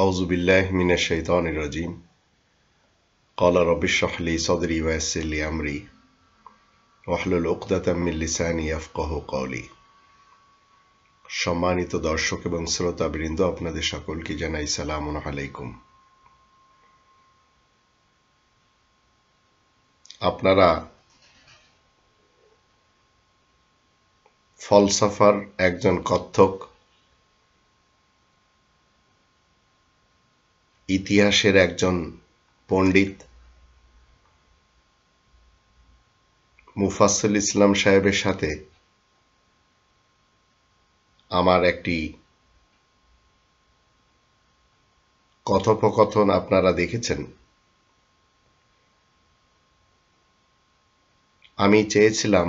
أعوذ بالله من الشيطان الرجيم قال رب اشرح لي صدري ويسر لي أمري واحلل عقدة من لساني يفقه قولي সম্মানিত দর্শক এবং শ্রোতা বৃন্দ আপনাদের সকলকে জানাই সালাম আলাইকুম আপনারা ফলসফার একজন কথক ইতিহাসের একজন পণ্ডিত মুফাসল ইসলাম সাহেবের সাথে আমার একটি কথোপকথন আপনারা দেখেছেন আমি চেয়েছিলাম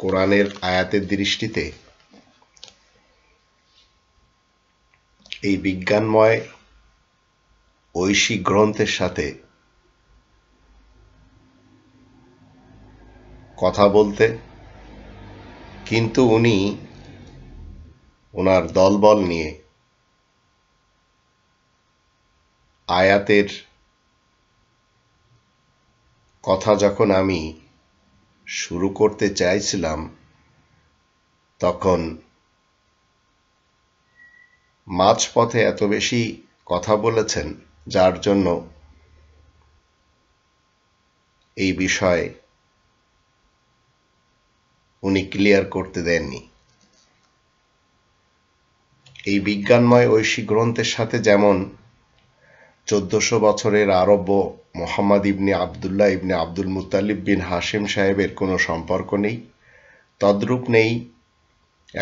কোরআনের আয়াতের দৃষ্টিতে এই বিজ্ঞানময় ঐশী গ্রন্থের সাথে কথা বলতে কিন্তু উনি ওনার দলবল নিয়ে আয়াতের কথা যখন আমি শুরু করতে চাইছিলাম তখন মাঝপথে এত বেশি কথা বলেছেন যার জন্য এই বিষয়ে উনি ক্লিয়ার করতে দেননি এই বিজ্ঞানময় ঐশী গ্রন্থের সাথে যেমন চোদ্দশো বছরের আরব্য মোহাম্মদ ইবনে আবদুল্লাহ ইবনে আব্দুল মুতালিব বিন হাসিম সাহেবের কোনো সম্পর্ক নেই তদ্রূপ নেই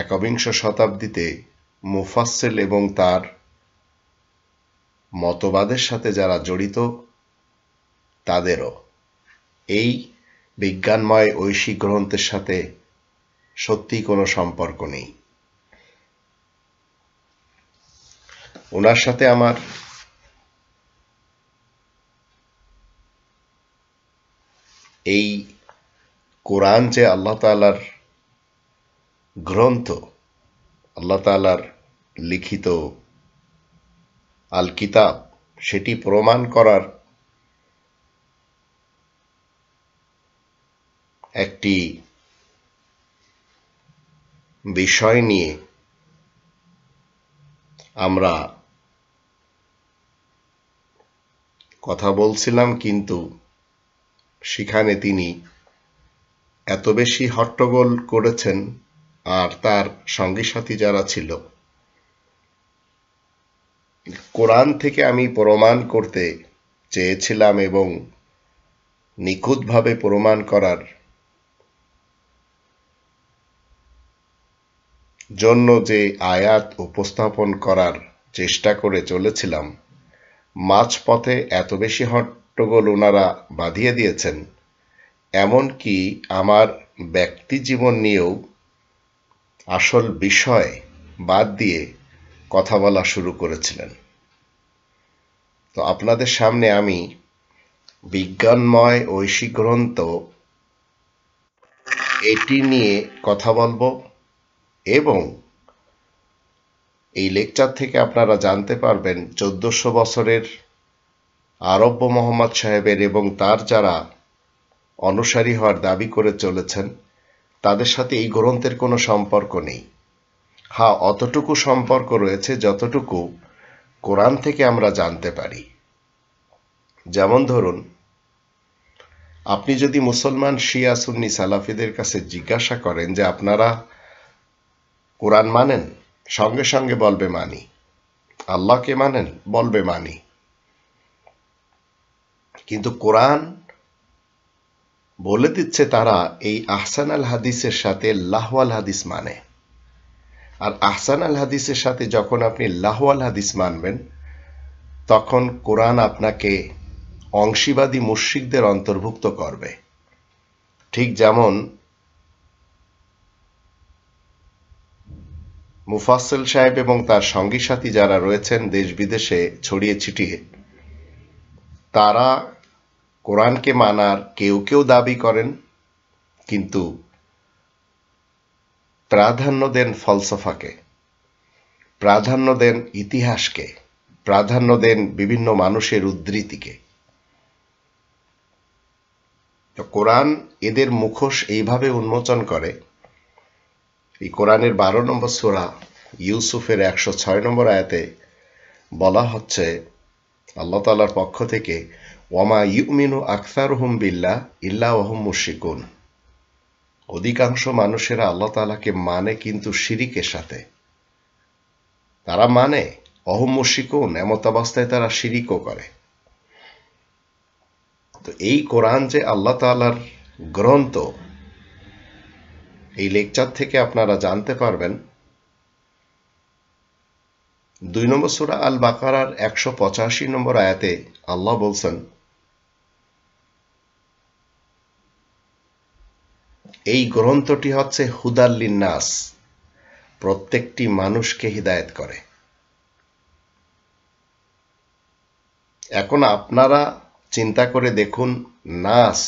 একবিংশ শতাব্দীতে মোফাসেল এবং তার মতবাদের সাথে যারা জড়িত তাদেরও এই বিজ্ঞানময় ঐশী গ্রন্থের সাথে সত্যি কোনো সম্পর্ক নেই ওনার সাথে আমার এই কোরআন যে আল্লাহ তালার গ্রন্থ আল্লাহ তালার লিখিত আল কিতাব সেটি প্রমাণ করার একটি বিষয় নিয়ে আমরা কথা বলছিলাম কিন্তু সেখানে তিনি এত বেশি হট্টগোল করেছেন আর তার সঙ্গী সাথী যারা ছিল কোরআন থেকে আমি প্রমাণ করতে চেয়েছিলাম এবং নিখুঁতভাবে প্রমাণ করার জন্য যে আয়াত উপস্থাপন করার চেষ্টা করে চলেছিলাম মাঝপথে এত বেশি হট্টগোল ওনারা বাঁধিয়ে দিয়েছেন এমনকি আমার ব্যক্তি জীবন নিয়েও আসল বিষয় বাদ দিয়ে কথা বলা শুরু করেছিলেন তো আপনাদের সামনে আমি বিজ্ঞানময় ঐশী গ্রন্থ এটি নিয়ে কথা বলবো এবং এই লেকচার থেকে আপনারা জানতে পারবেন চোদ্দশো বছরের আরব্য মোহাম্মদ সাহেবের এবং তার যারা অনুসারী হওয়ার দাবি করে চলেছেন তাদের সাথে এই গ্রন্থের কোনো সম্পর্ক নেই হা অতটুকু সম্পর্ক রয়েছে যতটুকু কোরআন থেকে আমরা জানতে পারি যেমন ধরুন আপনি যদি মুসলমান শিয়া সুন্নি সালাফিদের কাছে জিজ্ঞাসা করেন যে আপনারা কোরআন মানেন সঙ্গে সঙ্গে বলবে মানি আল্লাহকে মানেন বলবে মানি কিন্তু কোরআন বলে দিচ্ছে তারা এই আহসান আল হাদিসের সাথে লাহওয়াল হাদিস মানে আর আহসান আল হাদিসের সাথে যখন আপনি লাহওয়াল হাদিস মানবেন তখন কোরআন আপনাকে অংশীবাদী মুশ্রিকদের অন্তর্ভুক্ত করবে ঠিক যেমন মুফাসল সাহেব এবং তার সঙ্গী সাথী যারা রয়েছেন দেশ বিদেশে ছড়িয়ে ছিটিয়ে তারা কোরআনকে মানার কেউ কেউ দাবি করেন কিন্তু প্রাধান্য দেন ফলসফাকে প্রাধান্য দেন ইতিহাসকে প্রাধান্য দেন বিভিন্ন মানুষের উদ্ধৃতিকে তো কোরআন এদের মুখোশ এইভাবে উন্মোচন করে এই কোরআনের বারো নম্বর সোরা ইউসুফের একশো ছয় নম্বর আয়াতে বলা হচ্ছে আল্লাহ তালার পক্ষ থেকে ওমা ইউমিনু আখতার হুম বিল্লা ইল্লাহ ওহম মুশিকুন অধিকাংশ মানুষেরা আল্লাহ তালাকে মানে কিন্তু শিরিকের সাথে তারা মানে অহম্মসিকোন এমত অবস্থায় তারা শিরিকও করে তো এই কোরআন যে আল্লাহ তালার গ্রন্থ এই লেকচার থেকে আপনারা জানতে পারবেন দুই নম্বর সুরা আল বাকারার একশো পঁচাশি নম্বর আয়াতে আল্লাহ বলছেন এই গ্রন্থটি হচ্ছে নাস প্রত্যেকটি মানুষকে হৃদায়ত করে এখন আপনারা চিন্তা করে দেখুন নাস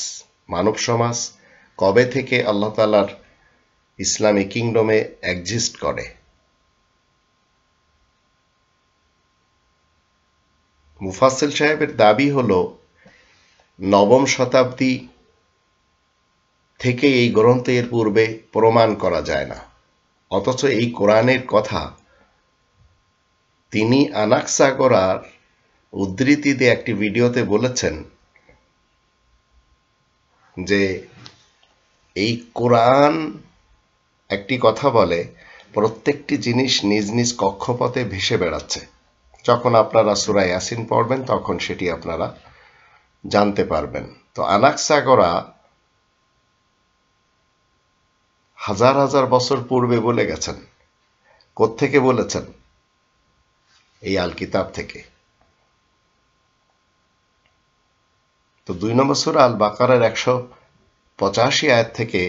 মানব সমাজ কবে থেকে আল্লাহ তালার ইসলামী কিংডমে একজিস্ট করে মুফাসিল সাহেবের দাবি হল নবম শতাব্দী থেকে এই গ্রন্থের পূর্বে প্রমাণ করা যায় না অথচ এই কোরআনের কথা তিনি আনাক্সা করার উদ্ধৃতিতে একটি ভিডিওতে বলেছেন যে এই কোরআন একটি কথা বলে প্রত্যেকটি জিনিস নিজ নিজ কক্ষপথে ভেসে বেড়াচ্ছে যখন আপনারা সুরা ইয়াসিন পড়বেন তখন সেটি আপনারা জানতে পারবেন তো আনাক্সা করা হাজার হাজার বছর পূর্বে বলে গেছেন থেকে বলেছেন এই আল কিতাব থেকে তো দুই নম্বর সুরা আল বাকারের একশো পঁচাশি আয়াত থেকে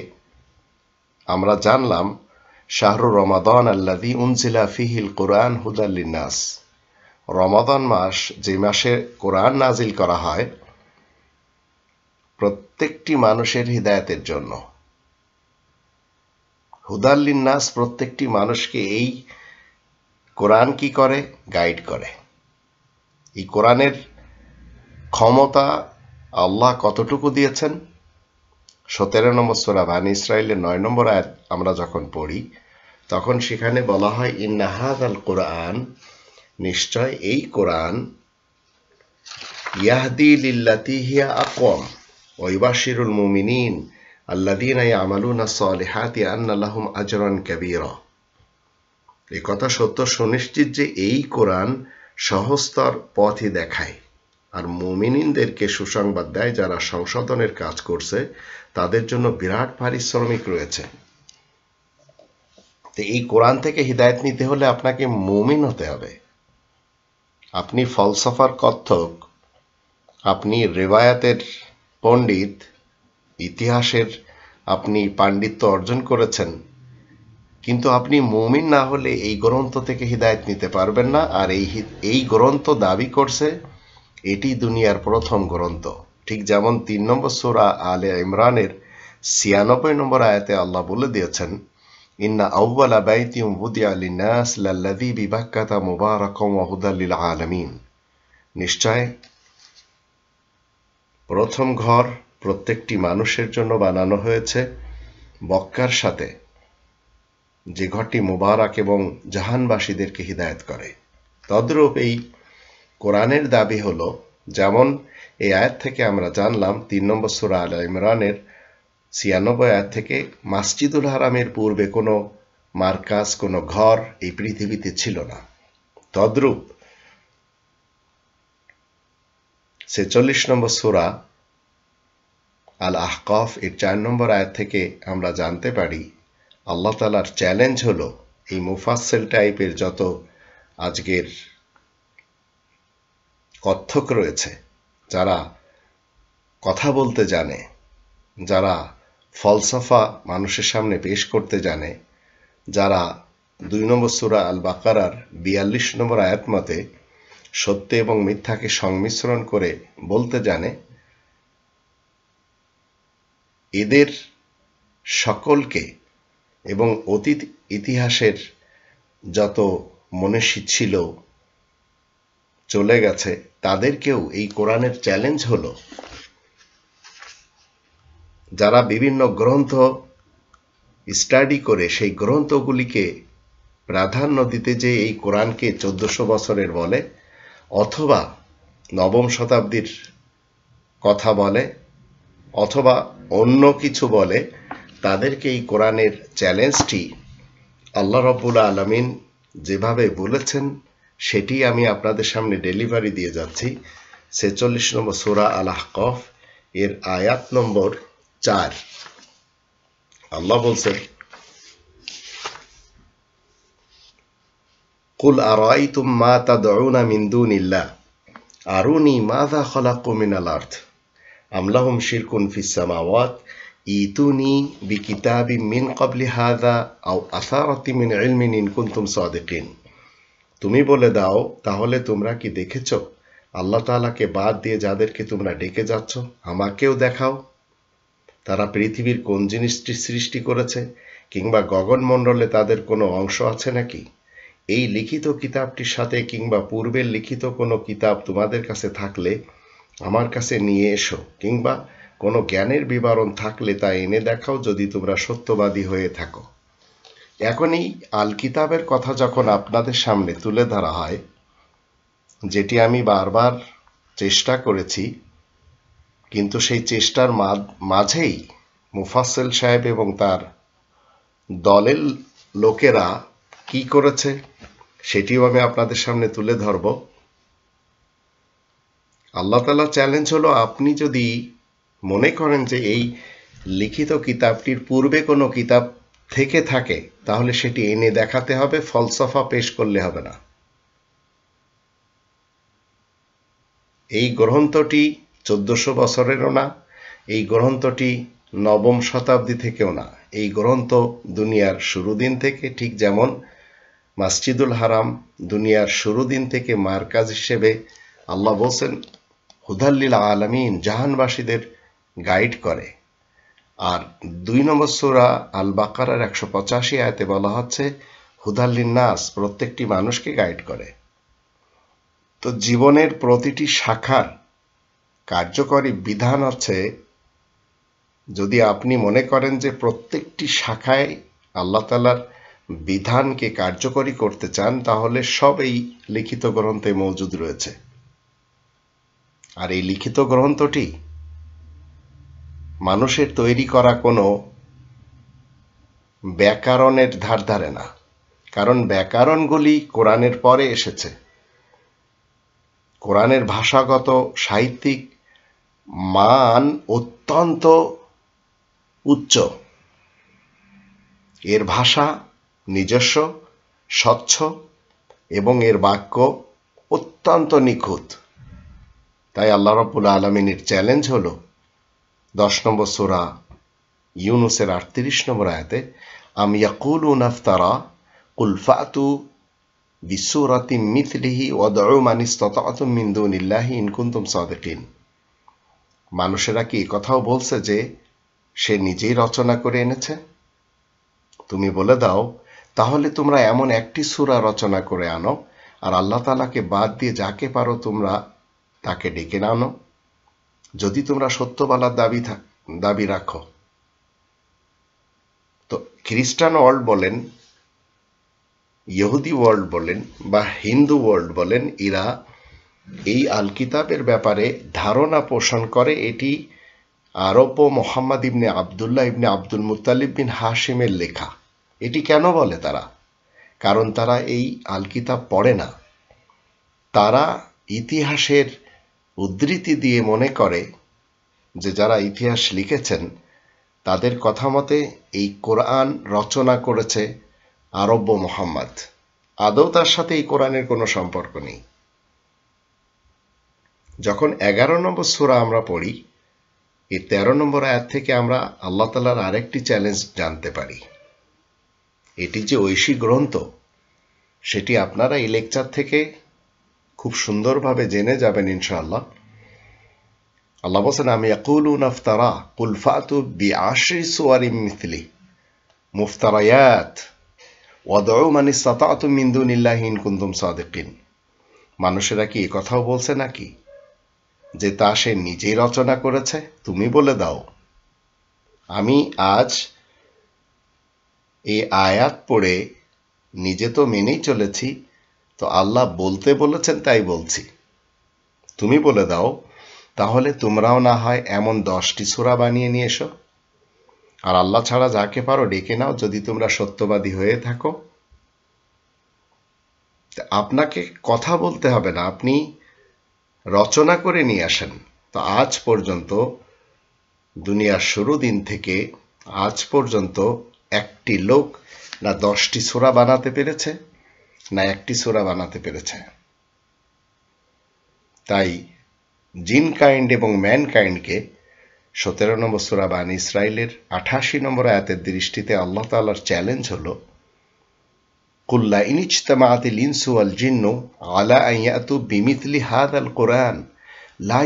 আমরা জানলাম শাহরুর রমাদন আল্লাদি উনজিলা ফিহিল কোরআন হুদাল্লিনাস রমাদন মাস যে মাসে কোরআন নাজিল করা হয় প্রত্যেকটি মানুষের হৃদায়তের জন্য হুদাল্লিন্নাস প্রত্যেকটি মানুষকে এই কোরআন কি করে গাইড করে এই কোরআনের ক্ষমতা আল্লাহ কতটুকু দিয়েছেন সতেরো নম্বর সোরা বান ইসরায়েলের নয় নম্বর আয়াত আমরা যখন পড়ি তখন সেখানে বলা হয় ইন্নাহাদ আল কোরআন নিশ্চয় এই কোরআন ইয়াহদি লিল্লাতিহিয়া আকম ঐবাসিরুল মুমিনিন আল্লাদিন আন্নাল্লাহম আজরান কথা সত্য সুনিশ্চিত যে এই কোরআন সহস্তর পথই দেখায় আর মোমিনিনদেরকে সুসংবাদ দেয় যারা সংশোধনের কাজ করছে তাদের জন্য বিরাট পারিশ্রমিক রয়েছে তো এই কোরআন থেকে হিদায়ত নিতে হলে আপনাকে মুমিন হতে হবে আপনি ফলসফার কথক আপনি রেবায়াতের পণ্ডিত ইতিহাসের আপনি পাণ্ডিত্য অর্জন করেছেন কিন্তু আপনি মুমিন না হলে এই গ্রন্থ থেকে হৃদায়ত নিতে পারবেন না আর এই এই গ্রন্থ দাবি করছে এটি দুনিয়ার প্রথম গ্রন্থ ঠিক যেমন তিন নম্বর সুরা আলে ইমরানের ছিয়ানব্বই নম্বর আয়াতে আল্লাহ বলে দিয়েছেন ইন্না আউ্বালা বাইতিউম বুদি আলী নাস লাল্লাদি বিভাক্কাতা মুবারক আহুদাল্লিল আলমিন নিশ্চয় প্রথম ঘর প্রত্যেকটি মানুষের জন্য বানানো হয়েছে বক্কার সাথে যে ঘরটি মোবারক এবং জাহানবাসীদেরকে হিদায়ত করে তদ্রূপ এই কোরআনের দাবি হল যেমন এই আয়াত থেকে আমরা জানলাম তিন নম্বর সুরা আল ইমরানের ছিয়ানব্বই আয়াত থেকে মাসজিদুল হারামের পূর্বে কোনো মার্কাজ কোনো ঘর এই পৃথিবীতে ছিল না তদ্রূপ ছেচল্লিশ নম্বর সুরা আল আহকফ এর চার নম্বর আয়াত থেকে আমরা জানতে পারি আল্লাহ তালার চ্যালেঞ্জ হলো এই মুফাসেল টাইপের যত আজকের কথক রয়েছে যারা কথা বলতে জানে যারা ফলসফা মানুষের সামনে পেশ করতে জানে যারা দুই নম্বর সুরা আল বাকারার বিয়াল্লিশ নম্বর আয়াত মতে সত্য এবং মিথ্যাকে সংমিশ্রণ করে বলতে জানে এদের সকলকে এবং অতীত ইতিহাসের যত মনীষী ছিল চলে গেছে তাদেরকেও এই কোরআনের চ্যালেঞ্জ হল যারা বিভিন্ন গ্রন্থ স্টাডি করে সেই গ্রন্থগুলিকে প্রাধান্য দিতে যে এই কোরআনকে চোদ্দশো বছরের বলে অথবা নবম শতাব্দীর কথা বলে অথবা অন্য কিছু বলে তাদেরকে এই কোরআনের চ্যালেঞ্জটি আল্লাহ রব্বুল আলমিন যেভাবে বলেছেন সেটি আমি আপনাদের সামনে ডেলিভারি দিয়ে যাচ্ছি ছেচল্লিশ নম্বর সোরা আলাহ কফ এর আয়াত নম্বর চার আল্লাহ বলছেন কুল আরাইতুম মা দয়ুনা মিন্দু নিল্লা আরুনি দা খলা মিনাল আরদ আমলাহম শিরকুন ফিসামাওয়াত ইতুনি কিতাবি মিন কবলি হাদা আও আসারতি মিন ইলমিন ইন কুন্তুম সাদেকিন তুমি বলে দাও তাহলে তোমরা কি দেখেছ আল্লাহ তালাকে বাদ দিয়ে যাদেরকে তোমরা ডেকে যাচ্ছ আমাকেও দেখাও তারা পৃথিবীর কোন জিনিসটি সৃষ্টি করেছে কিংবা গগনমণ্ডলে তাদের কোনো অংশ আছে নাকি এই লিখিত কিতাবটির সাথে কিংবা পূর্বের লিখিত কোনো কিতাব তোমাদের কাছে থাকলে আমার কাছে নিয়ে এসো কিংবা কোনো জ্ঞানের বিবরণ থাকলে তা এনে দেখাও যদি তোমরা সত্যবাদী হয়ে থাকো এখনই আল কিতাবের কথা যখন আপনাদের সামনে তুলে ধরা হয় যেটি আমি বারবার চেষ্টা করেছি কিন্তু সেই চেষ্টার মাঝেই মুফাসেল সাহেব এবং তার দলের লোকেরা কি করেছে সেটিও আমি আপনাদের সামনে তুলে ধরবো আল্লাহ তালা চ্যালেঞ্জ হলো আপনি যদি মনে করেন যে এই লিখিত কিতাবটির পূর্বে কোনো কিতাব থেকে থাকে তাহলে সেটি এনে দেখাতে হবে ফলসফা পেশ করলে হবে না এই গ্রন্থটি চোদ্দশো বছরেরও না এই গ্রন্থটি নবম শতাব্দী থেকেও না এই গ্রন্থ দুনিয়ার শুরু দিন থেকে ঠিক যেমন মাসজিদুল হারাম দুনিয়ার শুরু দিন থেকে মার্কাজ হিসেবে আল্লাহ বলছেন হুদাল্লিল আলমিন জাহানবাসীদের গাইড করে আর দুই নম্বর সুরা আল বাকারার একশো পঁচাশি আয়তে বলা হচ্ছে হুদাল্লিন নাস প্রত্যেকটি মানুষকে গাইড করে তো জীবনের প্রতিটি শাখার কার্যকরী বিধান আছে যদি আপনি মনে করেন যে প্রত্যেকটি শাখায় আল্লাহ তালার বিধানকে কার্যকরী করতে চান তাহলে সব এই লিখিত গ্রন্থে মজুদ রয়েছে আর এই লিখিত গ্রন্থটি মানুষের তৈরি করা কোনো ব্যাকরণের ধার ধারে না কারণ ব্যাকরণগুলি কোরআনের পরে এসেছে কোরআনের ভাষাগত সাহিত্যিক মান অত্যন্ত উচ্চ এর ভাষা নিজস্ব স্বচ্ছ এবং এর বাক্য অত্যন্ত নিখুঁত তাই আল্লাহ রব্বুল আলমিনের চ্যালেঞ্জ হল দশ নম্বর সোরা ইউনুসের আটত্রিশ নম্বর আয়াতে আম ইয়াকুল উনাফতারা কুলফাতু বিশ্বরাতি মিথলিহি ওয়াদউ মিন্দু নিল্লাহি ইনকুন্তুম সাদেকিন মানুষেরা কি কথাও বলছে যে সে নিজেই রচনা করে এনেছে তুমি বলে দাও তাহলে তোমরা এমন একটি সুরা রচনা করে আনো আর আল্লাহ তালাকে বাদ দিয়ে যাকে পারো তোমরা তাকে ডেকে নাও যদি তোমরা সত্যবালার দাবি দাবি রাখো তো খ্রিস্টান ওয়ার্ল্ড বলেন ইহুদি ওয়ার্ল্ড বলেন বা হিন্দু ওয়ার্ল্ড বলেন ইরা এই আল কিতাবের ব্যাপারে ধারণা পোষণ করে এটি আরব ও মোহাম্মদ ইবনে আবদুল্লাহ ইবনে আব্দুল মুতালিব বিন হাসিমের লেখা এটি কেন বলে তারা কারণ তারা এই আল কিতাব পড়ে না তারা ইতিহাসের উদ্ধৃতি দিয়ে মনে করে যে যারা ইতিহাস লিখেছেন তাদের কথা মতে এই কোরআন রচনা করেছে আরব্য মোহাম্মদ আদৌ তার সাথে এই কোরআনের কোনো সম্পর্ক নেই যখন এগারো নম্বর সুরা আমরা পড়ি এই তেরো নম্বর আয়াত থেকে আমরা আল্লাহ তালার আরেকটি চ্যালেঞ্জ জানতে পারি এটি যে ঐশী গ্রন্থ সেটি আপনারা এই লেকচার থেকে খুব সুন্দরভাবে জেনে যাবেন ইনশাআল্লাহ আল্লাহ বলছেন আমি ইয়াকুলু নাফতারা কুলফাতু বি আশি সুয়ারি মিথলি মুফতারায়াত মানে কুন্দুম সাদেকিন মানুষেরা কি কথাও বলছে নাকি যে তা সে নিজেই রচনা করেছে তুমি বলে দাও আমি আজ এই আয়াত পড়ে নিজে তো মেনেই চলেছি তো আল্লাহ বলতে বলেছেন তাই বলছি তুমি বলে দাও তাহলে তোমরাও না হয় এমন দশটি সুরা বানিয়ে নিয়ে এসো আর আল্লাহ ছাড়া যাকে পারো ডেকে নাও যদি তোমরা সত্যবাদী হয়ে থাকো আপনাকে কথা বলতে হবে না আপনি রচনা করে নিয়ে আসেন তো আজ পর্যন্ত দুনিয়ার শুরু দিন থেকে আজ পর্যন্ত একটি লোক না দশটি সোরা বানাতে পেরেছে না একটি সোরা বানাতে পেরেছে তাই জিন কাইন্ড এবং ম্যান কাইন্ডকে সতেরো নম্বর সোরা বান ইসরায়েলের আঠাশি নম্বর আয়াতের দৃষ্টিতে আল্লাহ তালার চ্যালেঞ্জ হল কুল্লা আতিল ইনসু আল আলা আইয়াতু বিমিতলি হাদ আল কোরআন লা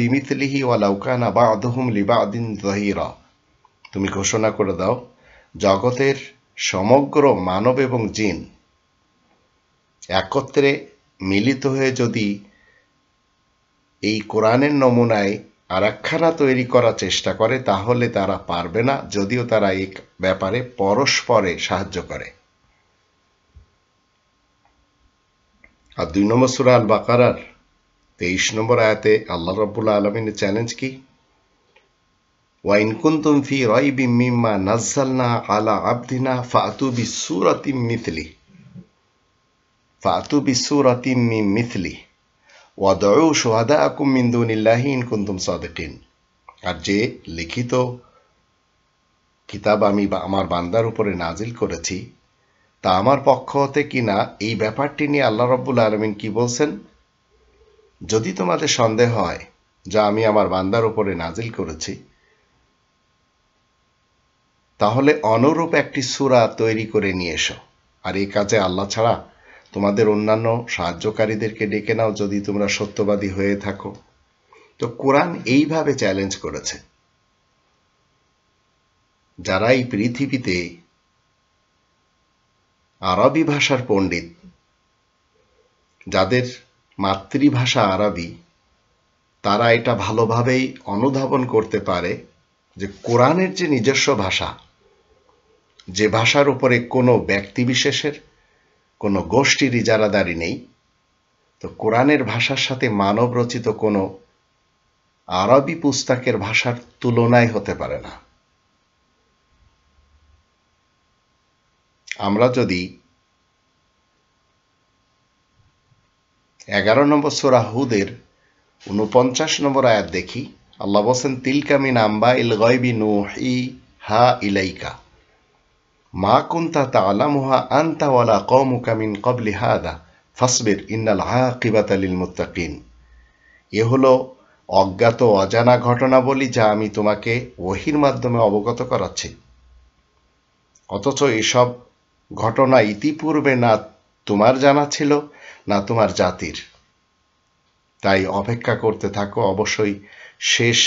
বিমিতলিহি বা আদহুম লিবা আদিন তুমি ঘোষণা করে দাও জগতের সমগ্র মানব এবং জিন একত্রে মিলিত হয়ে যদি এই কোরআনের নমুনায় একখানা তৈরি করার চেষ্টা করে তাহলে তারা পারবে না যদিও তারা এই ব্যাপারে পরস্পরে সাহায্য করে আর দুই নম্বর সুরা আল বাকারার তেইশ নম্বর আয়াতে আল্লাহ রবুল্লা আলমিনের চ্যালেঞ্জ কি ওয়াইন কুন্তুম রয় রয় মিম্মা নাজ্জালনা আলা আবদিনা ফাতু বি সুরাতিম মিথলি ফাতু বিসুরাতিম মিম মিথলি ওয়াদউ সোহাদা আকুম মিন্দুনিল্লাহি ইন কুন্তুম সাদেকিন আর যে লিখিত কিতাব আমি বা আমার বান্দার উপরে নাজিল করেছি তা আমার পক্ষ হতে কি না এই ব্যাপারটি নিয়ে আল্লাহ রব্বুল আলমিন কি বলছেন যদি তোমাদের সন্দেহ হয় যা আমি আমার বান্দার উপরে নাজিল করেছি তাহলে অনুরূপ একটি সুরা তৈরি করে নিয়ে এসো আর এই কাজে আল্লাহ ছাড়া তোমাদের অন্যান্য সাহায্যকারীদেরকে ডেকে নাও যদি তোমরা সত্যবাদী হয়ে থাকো তো কোরআন এইভাবে চ্যালেঞ্জ করেছে যারা এই পৃথিবীতে আরবি ভাষার পণ্ডিত যাদের মাতৃভাষা আরবি তারা এটা ভালোভাবেই অনুধাবন করতে পারে যে কোরআনের যে নিজস্ব ভাষা যে ভাষার উপরে কোনো ব্যক্তিবিশেষের কোনো গোষ্ঠীর ইজারাদারি নেই তো কোরআনের ভাষার সাথে মানব রচিত কোনো আরবি পুস্তকের ভাষার তুলনায় হতে পারে না আমরা যদি এগারো নম্বর সোরাহুদের উনপঞ্চাশ নম্বর আয়াত দেখি আল্লাহ বসেন তিলকামিন আম্বা ইল গয়বি নুহি হা ইলাইকা মা কুন্তা তালামুহা আন্তা ওয়ালা কৌমুকা মিন কবলি হাদা ফাসবির ইন্নাল আকিবাত আলিল মুত্তাকিন এ হলো অজ্ঞাত অজানা ঘটনাবলী যা আমি তোমাকে ওহির মাধ্যমে অবগত করাচ্ছি অথচ এসব ঘটনা ইতিপূর্বে না তোমার জানা ছিল না তোমার জাতির তাই অপেক্ষা করতে থাকো অবশ্যই শেষ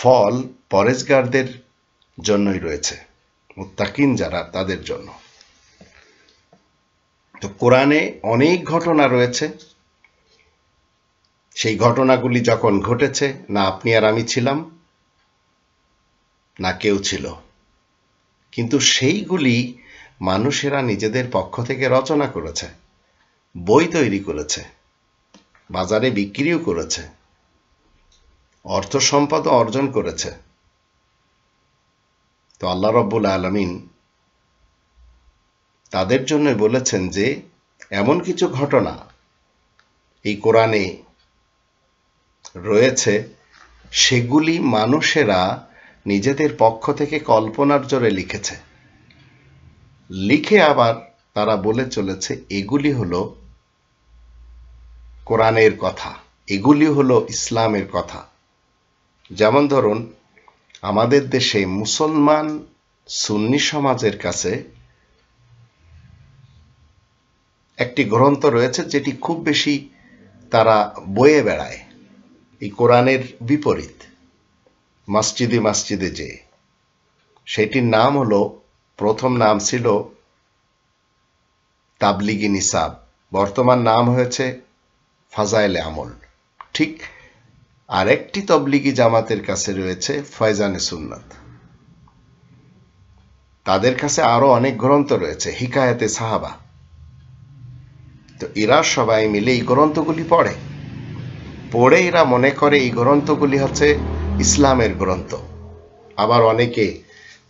ফল পরেজগারদের জন্যই রয়েছে মুত্তাকিন যারা তাদের জন্য তো কোরআনে অনেক ঘটনা রয়েছে সেই ঘটনাগুলি যখন ঘটেছে না আপনি আর আমি ছিলাম না কেউ ছিল কিন্তু সেইগুলি মানুষেরা নিজেদের পক্ষ থেকে রচনা করেছে বই তৈরি করেছে বাজারে বিক্রিও করেছে অর্থ সম্পদ অর্জন করেছে তো আল্লাহ রব্বুল আলমিন তাদের জন্য বলেছেন যে এমন কিছু ঘটনা এই কোরআনে রয়েছে সেগুলি মানুষেরা নিজেদের পক্ষ থেকে কল্পনার জোরে লিখেছে লিখে আবার তারা বলে চলেছে এগুলি হল কোরআনের কথা এগুলি হল ইসলামের কথা যেমন ধরুন আমাদের দেশে মুসলমান সুন্নি সমাজের কাছে একটি গ্রন্থ রয়েছে যেটি খুব বেশি তারা বয়ে বেড়ায় এই কোরআনের বিপরীত মসজিদে মসজিদে যে সেটির নাম হলো প্রথম নাম ছিল তাবলিগি নিসাব বর্তমান নাম হয়েছে ফাজাইলে আমল ঠিক আরেকটি তবলিগি জামাতের কাছে রয়েছে ফয়জানে সুন্নাত তাদের কাছে আরও অনেক গ্রন্থ রয়েছে হিকায়াতে সাহাবা তো এরা সবাই মিলে এই গ্রন্থগুলি পড়ে পড়ে এরা মনে করে এই গ্রন্থগুলি হচ্ছে ইসলামের গ্রন্থ আবার অনেকে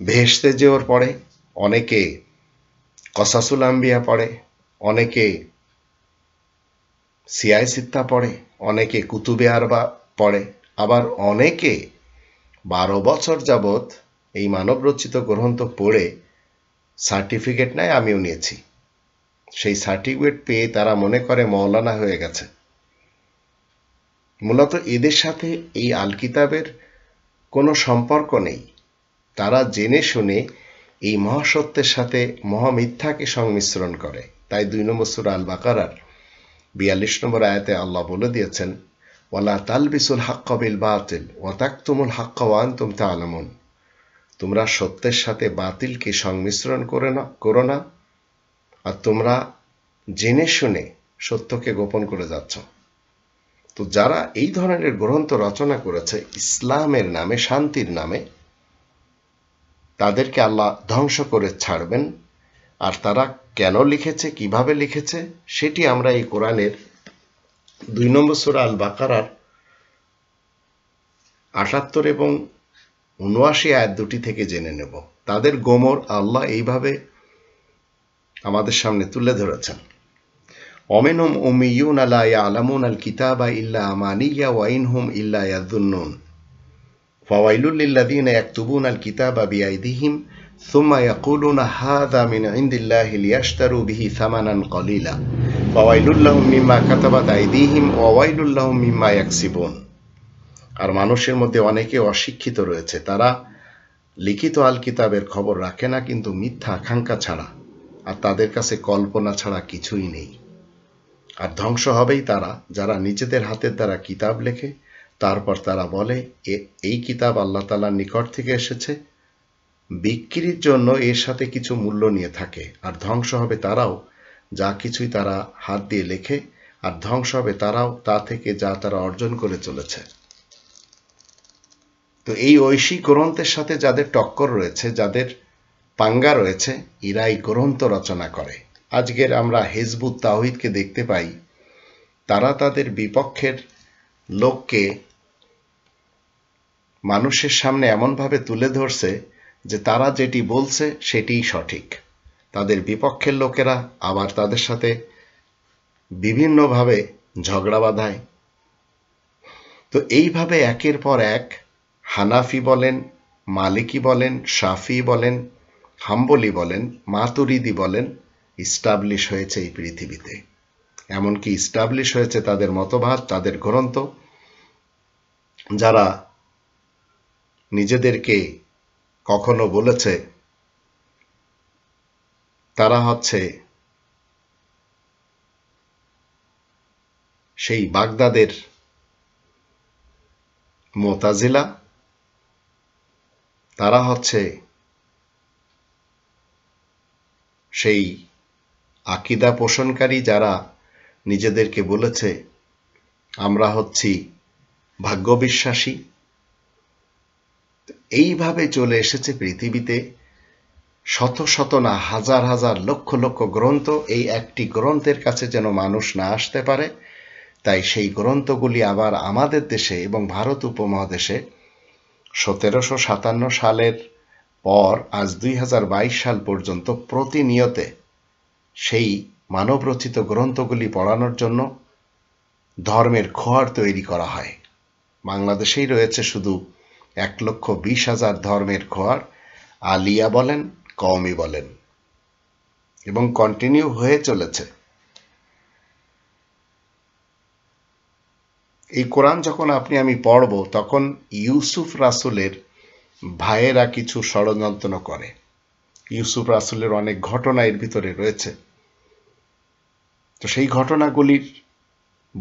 ভেসতে জেওর পড়ে অনেকে কসাসুল আম্বিয়া পড়ে অনেকে সিয়াই সিত্তা পড়ে অনেকে কুতুবে আরবা পড়ে আবার অনেকে বারো বছর যাবৎ এই মানবরচিত গ্রন্থ পড়ে সার্টিফিকেট নেয় আমিও নিয়েছি সেই সার্টিফিকেট পেয়ে তারা মনে করে মৌলানা হয়ে গেছে মূলত এদের সাথে এই আল কিতাবের কোনো সম্পর্ক নেই তারা জেনে শুনে এই মহাসত্যের সাথে মহামিথ্যাকে সংমিশ্রণ করে তাই দুই নম্বর সুরা আল বাকারার বিয়াল্লিশ নম্বর আয়াতে আল্লাহ বলে দিয়েছেন ولا تلبسوا الحق بالباطل وتكتموا الحق وانتم تعلمون তোমরা সত্যের সাথে বাতিলকে সংমিশ্রণ করে না করো না আর তোমরা জেনে শুনে সত্যকে গোপন করে যাচ্ছ তো যারা এই ধরনের গ্রন্থ রচনা করেছে ইসলামের নামে শান্তির নামে তাদেরকে আল্লাহ ধ্বংস করে ছাড়বেন আর তারা কেন লিখেছে কিভাবে লিখেছে সেটি আমরা এই কোরআনের দুই নম্বর সোরা আল বাকারার আটাত্তর এবং উনআশি আয়াত দুটি থেকে জেনে নেব তাদের গোমর আল্লাহ এইভাবে আমাদের সামনে তুলে ধরেছেন অমেনম ওমিউন আলা ইয়া আলামুন আল কিতাব ইল্লা আমানি ইয়া ওয়াইন ওয়াইনহুম ইল্লা ইয়াদুন্নুন ফাওয়াইলুল্লিল্লাদিন তুবুন আল কিতাব আবি বিআইদিহিম ثم يقولون هذا من عند الله ليشتروا به ثمنا قليلا فويل لهم مما كتبت أيديهم وويل لهم مما يكسبون আর মানুষের মধ্যে অনেকে অশিক্ষিত রয়েছে তারা লিখিত আল কিতাবের খবর রাখে না কিন্তু মিথ্যা আকাঙ্ক্ষা ছাড়া আর তাদের কাছে কল্পনা ছাড়া কিছুই নেই আর ধ্বংস হবেই তারা যারা নিজেদের হাতের দ্বারা কিতাব লেখে তারপর তারা বলে এই কিতাব আল্লাহ তালার নিকট থেকে এসেছে বিক্রির জন্য এর সাথে কিছু মূল্য নিয়ে থাকে আর ধ্বংস হবে তারাও যা কিছুই তারা হাত দিয়ে লেখে আর ধ্বংস হবে তারাও তা থেকে যা তারা অর্জন করে চলেছে তো এই ঐশী গ্রন্থের সাথে যাদের টক্কর রয়েছে যাদের পাঙ্গা রয়েছে ইরাই গ্রন্থ রচনা করে আজকের আমরা হেজবুত তাহিদকে দেখতে পাই তারা তাদের বিপক্ষের লোককে মানুষের সামনে এমনভাবে তুলে ধরছে যে তারা যেটি বলছে সেটিই সঠিক তাদের বিপক্ষের লোকেরা আবার তাদের সাথে বিভিন্নভাবে ঝগড়া বাঁধায় তো এইভাবে একের পর এক হানাফি বলেন মালিকি বলেন শাফি বলেন হাম্বলি বলেন মাতুরিদি বলেন ইস্টাবলিশ হয়েছে এই পৃথিবীতে এমনকি ইস্টাবলিশ হয়েছে তাদের মতবাদ তাদের গ্রন্থ যারা নিজেদেরকে কখনো বলেছে তারা হচ্ছে সেই বাগদাদের মোতাজিলা তারা হচ্ছে সেই আকিদা পোষণকারী যারা নিজেদেরকে বলেছে আমরা হচ্ছি ভাগ্যবিশ্বাসী এইভাবে চলে এসেছে পৃথিবীতে শত শত না হাজার হাজার লক্ষ লক্ষ গ্রন্থ এই একটি গ্রন্থের কাছে যেন মানুষ না আসতে পারে তাই সেই গ্রন্থগুলি আবার আমাদের দেশে এবং ভারত উপমহাদেশে সতেরোশো সাতান্ন সালের পর আজ দুই সাল পর্যন্ত প্রতিনিয়তে সেই মানবরচিত গ্রন্থগুলি পড়ানোর জন্য ধর্মের খোয়ার তৈরি করা হয় বাংলাদেশেই রয়েছে শুধু এক লক্ষ বিশ হাজার ধর্মের ঘর আলিয়া বলেন কওমি বলেন এবং কন্টিনিউ হয়ে চলেছে এই কোরআন যখন আপনি আমি পড়ব তখন ইউসুফ রাসুলের ভাইয়েরা কিছু ষড়যন্ত্র করে ইউসুফ রাসুলের অনেক ঘটনা এর ভিতরে রয়েছে তো সেই ঘটনাগুলির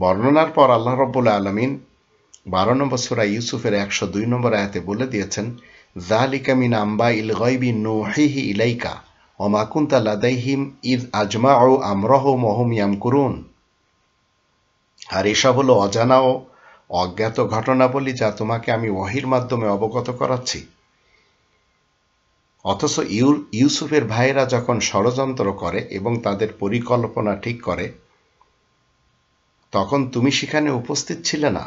বর্ণনার পর আল্লাহ রব্বুল আলমিন বারো নম্বর সুরা ইউসুফের একশো দুই নম্বর আয়াতে বলে দিয়েছেন জালিকা মিন আম্বা ইল গয়বি নোহিহি ইলাইকা অমাকুন্তা লাদাইহিম ইদ আজমা ও আমরহ মহম ইয়াম করুন আর এসব হলো অজানা ও অজ্ঞাত ঘটনাবলী যা তোমাকে আমি ওহির মাধ্যমে অবগত করাচ্ছি অথচ ইউসুফের ভাইয়েরা যখন ষড়যন্ত্র করে এবং তাদের পরিকল্পনা ঠিক করে তখন তুমি সেখানে উপস্থিত ছিলে না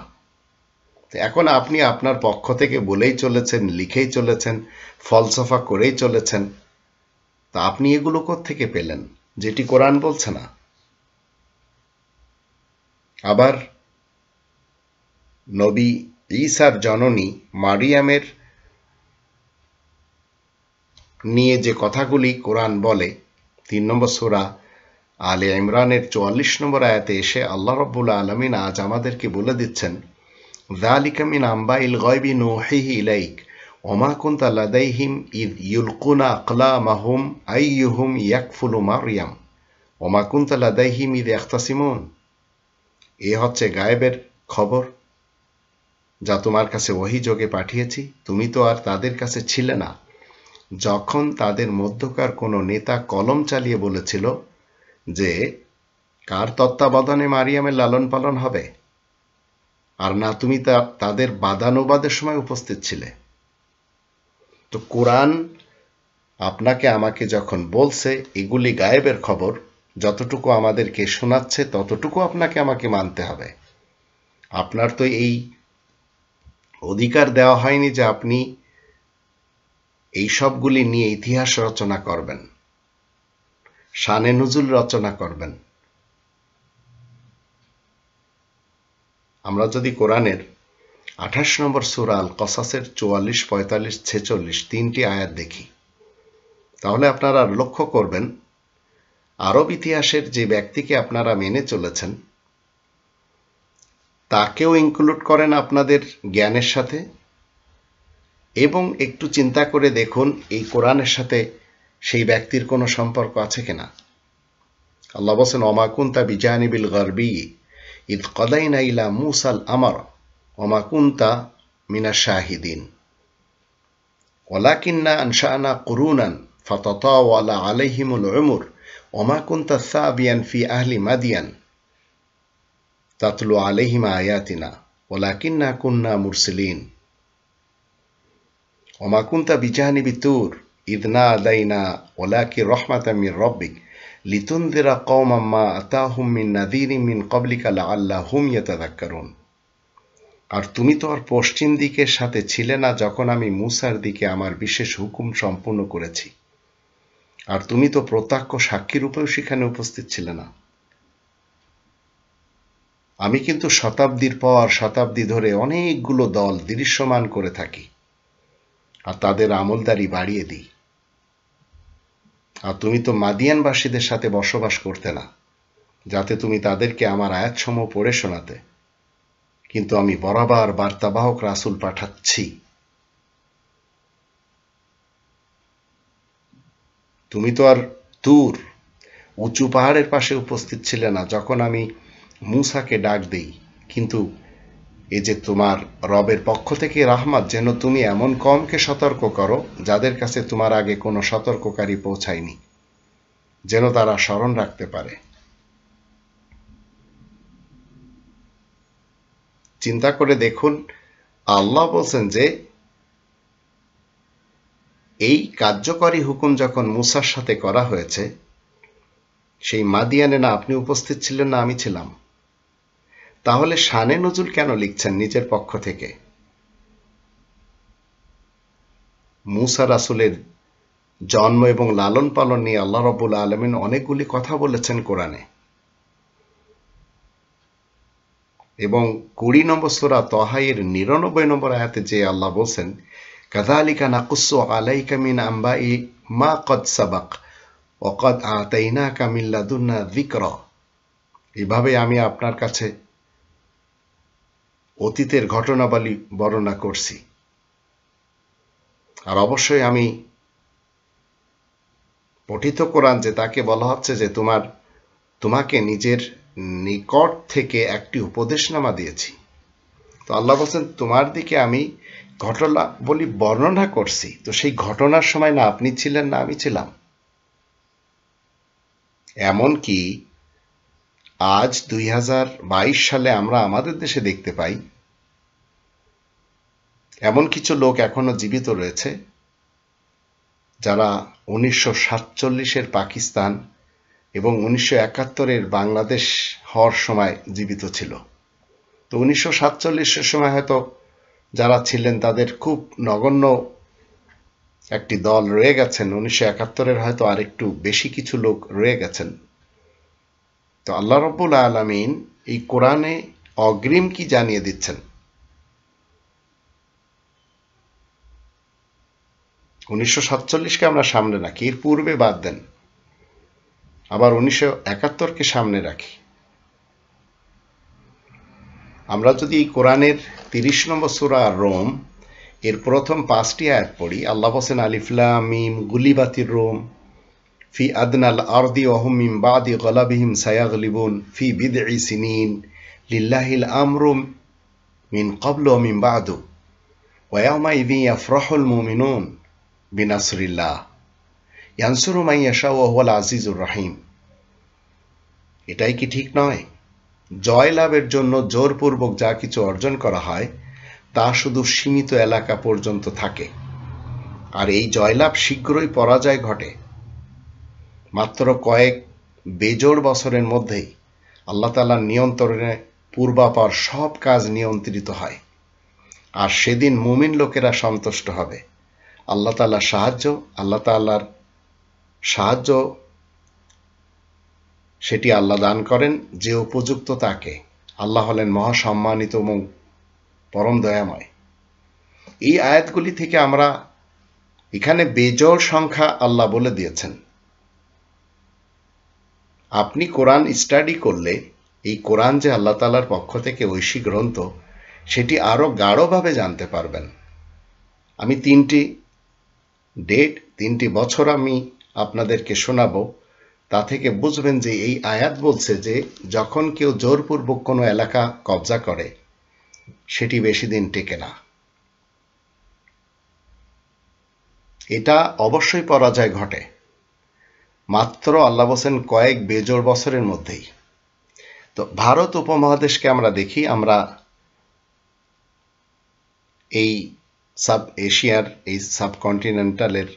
এখন আপনি আপনার পক্ষ থেকে বলেই চলেছেন লিখেই চলেছেন ফলসফা করেই চলেছেন তা আপনি এগুলো থেকে পেলেন যেটি কোরআন বলছে না আবার নবী ঈসার জননী মারিয়ামের নিয়ে যে কথাগুলি কোরআন বলে তিন নম্বর সোরা আলে ইমরানের চুয়াল্লিশ নম্বর আয়াতে এসে আল্লাহ রব্বুল আলমিন আজ আমাদেরকে বলে দিচ্ছেন ذلك من أنباء الغيب نوحيه إليك وما كنت لديهم إذ يلقون أقلامهم أيهم يكفل مريم وما كنت لديهم إذ يختصمون এ হচ্ছে গায়েবের খবর যা তোমার কাছে ওহি যোগে পাঠিয়েছি তুমি তো আর তাদের কাছে ছিলে না যখন তাদের মধ্যকার কোনো নেতা কলম চালিয়ে বলেছিল যে কার তত্ত্বাবধানে মারিয়ামের লালন পালন হবে আর না তুমি তা তাদের বাদানুবাদের সময় উপস্থিত ছিলে তো কোরআন আপনাকে আমাকে যখন বলছে এগুলি গায়েবের খবর যতটুকু আমাদেরকে শোনাচ্ছে ততটুকু আপনাকে আমাকে মানতে হবে আপনার তো এই অধিকার দেওয়া হয়নি যে আপনি এই সবগুলি নিয়ে ইতিহাস রচনা করবেন শানে নজুল রচনা করবেন আমরা যদি কোরআনের আঠাশ নম্বর সুরাল কসাসের চুয়াল্লিশ পঁয়তাল্লিশ ছেচল্লিশ তিনটি আয়াত দেখি তাহলে আপনারা লক্ষ্য করবেন আরব ইতিহাসের যে ব্যক্তিকে আপনারা মেনে চলেছেন তাকেও ইনক্লুড করেন আপনাদের জ্ঞানের সাথে এবং একটু চিন্তা করে দেখুন এই কোরআনের সাথে সেই ব্যক্তির কোনো সম্পর্ক আছে কিনা আল্লাহ বসেন অমাকুন্তা বিজানিবিল গর্বী إذ قضينا إلى موسى الأمر وما كنت من الشاهدين ولكنا أنشأنا قرونا فتطاول عليهم العمر وما كنت ثابيا في أهل مدين تتلو عليهم آياتنا ولكنا كنا مرسلين وما كنت بجانب التور إذ نادينا ولكن رحمة من ربك লিতুনদিরা কওমা মা আতাহুম মিন নাদিরি মিন কবলিকা লাআল্লাহুম ইয়াতাযাক্কারুন আর তুমি তো আর পশ্চিম দিকের সাথে ছিলে না যখন আমি মুসার দিকে আমার বিশেষ হুকুম সম্পূর্ণ করেছি আর তুমি তো প্রত্যক্ষ সাক্ষী রূপেও সেখানে উপস্থিত ছিলে না আমি কিন্তু শতাব্দীর পর শতাব্দী ধরে অনেকগুলো দল দৃশ্যমান করে থাকি আর তাদের আমলদারি বাড়িয়ে দিই আর তুমি তো মাদিয়ানবাসীদের সাথে বসবাস করতে না যাতে তুমি তাদেরকে আমার আয়াতসম পড়ে শোনাতে কিন্তু আমি বরাবর বার্তাবাহক রাসুল পাঠাচ্ছি তুমি তো আর দূর উঁচু পাহাড়ের পাশে উপস্থিত ছিলে না যখন আমি মুসাকে ডাক দেই কিন্তু এ যে তোমার রবের পক্ষ থেকে রাহমাত যেন তুমি এমন কমকে সতর্ক করো যাদের কাছে তোমার আগে কোনো সতর্ককারী পৌঁছায়নি যেন তারা স্মরণ রাখতে পারে চিন্তা করে দেখুন আল্লাহ বলছেন যে এই কার্যকরী হুকুম যখন মুসার সাথে করা হয়েছে সেই মাদিয়ানে না আপনি উপস্থিত ছিলেন না আমি ছিলাম তাহলে শানে নজুল কেন লিখছেন নিজের পক্ষ থেকে মুসা রাসুলের জন্ম এবং লালন পালন নিয়ে আল্লাহ রবুল আলমিন অনেকগুলি কথা বলেছেন কোরআনে এবং কুড়ি নম্বর সোরা তহাইয়ের নিরানব্বই নম্বর আয়াতে যে আল্লাহ বলছেন কাদালিকা নাকুসু আলাই কামিন আম্বা ই মা কদ সাবাক অকদ আতাইনা কামিল্লাদুন্না দিকর এভাবে আমি আপনার কাছে অতীতের ঘটনাবলী বর্ণনা করছি আর অবশ্যই আমি পঠিত কোরআন যে তাকে বলা হচ্ছে যে তোমার তোমাকে নিজের নিকট থেকে একটি উপদেশনামা দিয়েছি তো আল্লাহ বলছেন তোমার দিকে আমি ঘটনা বলি বর্ণনা করছি তো সেই ঘটনার সময় না আপনি ছিলেন না আমি ছিলাম এমনকি আজ দুই সালে আমরা আমাদের দেশে দেখতে পাই এমন কিছু লোক এখনো জীবিত রয়েছে যারা উনিশশো সাতচল্লিশের পাকিস্তান এবং উনিশশো একাত্তরের বাংলাদেশ হওয়ার সময় জীবিত ছিল তো উনিশশো সাতচল্লিশের সময় হয়তো যারা ছিলেন তাদের খুব নগণ্য একটি দল রয়ে গেছেন উনিশশো একাত্তরের হয়তো আরেকটু বেশি কিছু লোক রয়ে গেছেন তো আল্লাহ রব্বুল আলমিন এই কোরআনে অগ্রিম কি জানিয়ে দিচ্ছেন উনিশশো সাতচল্লিশকে আমরা সামনে রাখি এর পূর্বে বাদ দেন আবার উনিশশো একাত্তরকে সামনে রাখি আমরা যদি এই কোরআনের তিরিশ নম্বর সুরা রোম এর প্রথম পাঁচটি আয়াত পড়ি আল্লাহ হোসেন আলিফলা মিম গুলিবাতির রোম في أدنى الأرض وهم من بعد غلبهم سيغلبون في بضع سنين لله الأمر من قبل ومن بعده ويومئذ يفرح المؤمنون بنصر الله ينصر من يشاء وهو العزيز الرحيم এটাই কি ঠিক নয় জয়লাভের জন্য জোরপূর্বক যা কিছু অর্জন করা হয় তা শুধু সীমিত এলাকা পর্যন্ত থাকে আর এই জয়লাভ শীঘ্রই পরাজয় ঘটে মাত্র কয়েক বেজোড় বছরের মধ্যেই আল্লাহ তালার নিয়ন্ত্রণে পূর্বাপর সব কাজ নিয়ন্ত্রিত হয় আর সেদিন মুমিন লোকেরা সন্তুষ্ট হবে আল্লাহ তাল্লার সাহায্য আল্লাহ তাল্লার সাহায্য সেটি আল্লাহ দান করেন যে উপযুক্ত তাকে আল্লাহ হলেন মহাসম্মানিত এবং পরম দয়াময় এই আয়াতগুলি থেকে আমরা এখানে বেজোর সংখ্যা আল্লাহ বলে দিয়েছেন আপনি কোরআন স্টাডি করলে এই কোরআন যে আল্লাহ তালার পক্ষ থেকে ঐশী গ্রন্থ সেটি আরও গাঢ়ভাবে জানতে পারবেন আমি তিনটি ডেট তিনটি বছর আমি আপনাদেরকে শোনাবো তা থেকে বুঝবেন যে এই আয়াত বলছে যে যখন কেউ জোরপূর্বক কোনো এলাকা কবজা করে সেটি বেশি দিন টেকে না এটা অবশ্যই পরাজয় ঘটে মাত্র আল্লাহ বসেন কয়েক বেজোর বছরের মধ্যেই তো ভারত উপমহাদেশকে আমরা দেখি আমরা এই সাব এশিয়ার এই সাবকন্টিনেন্টালের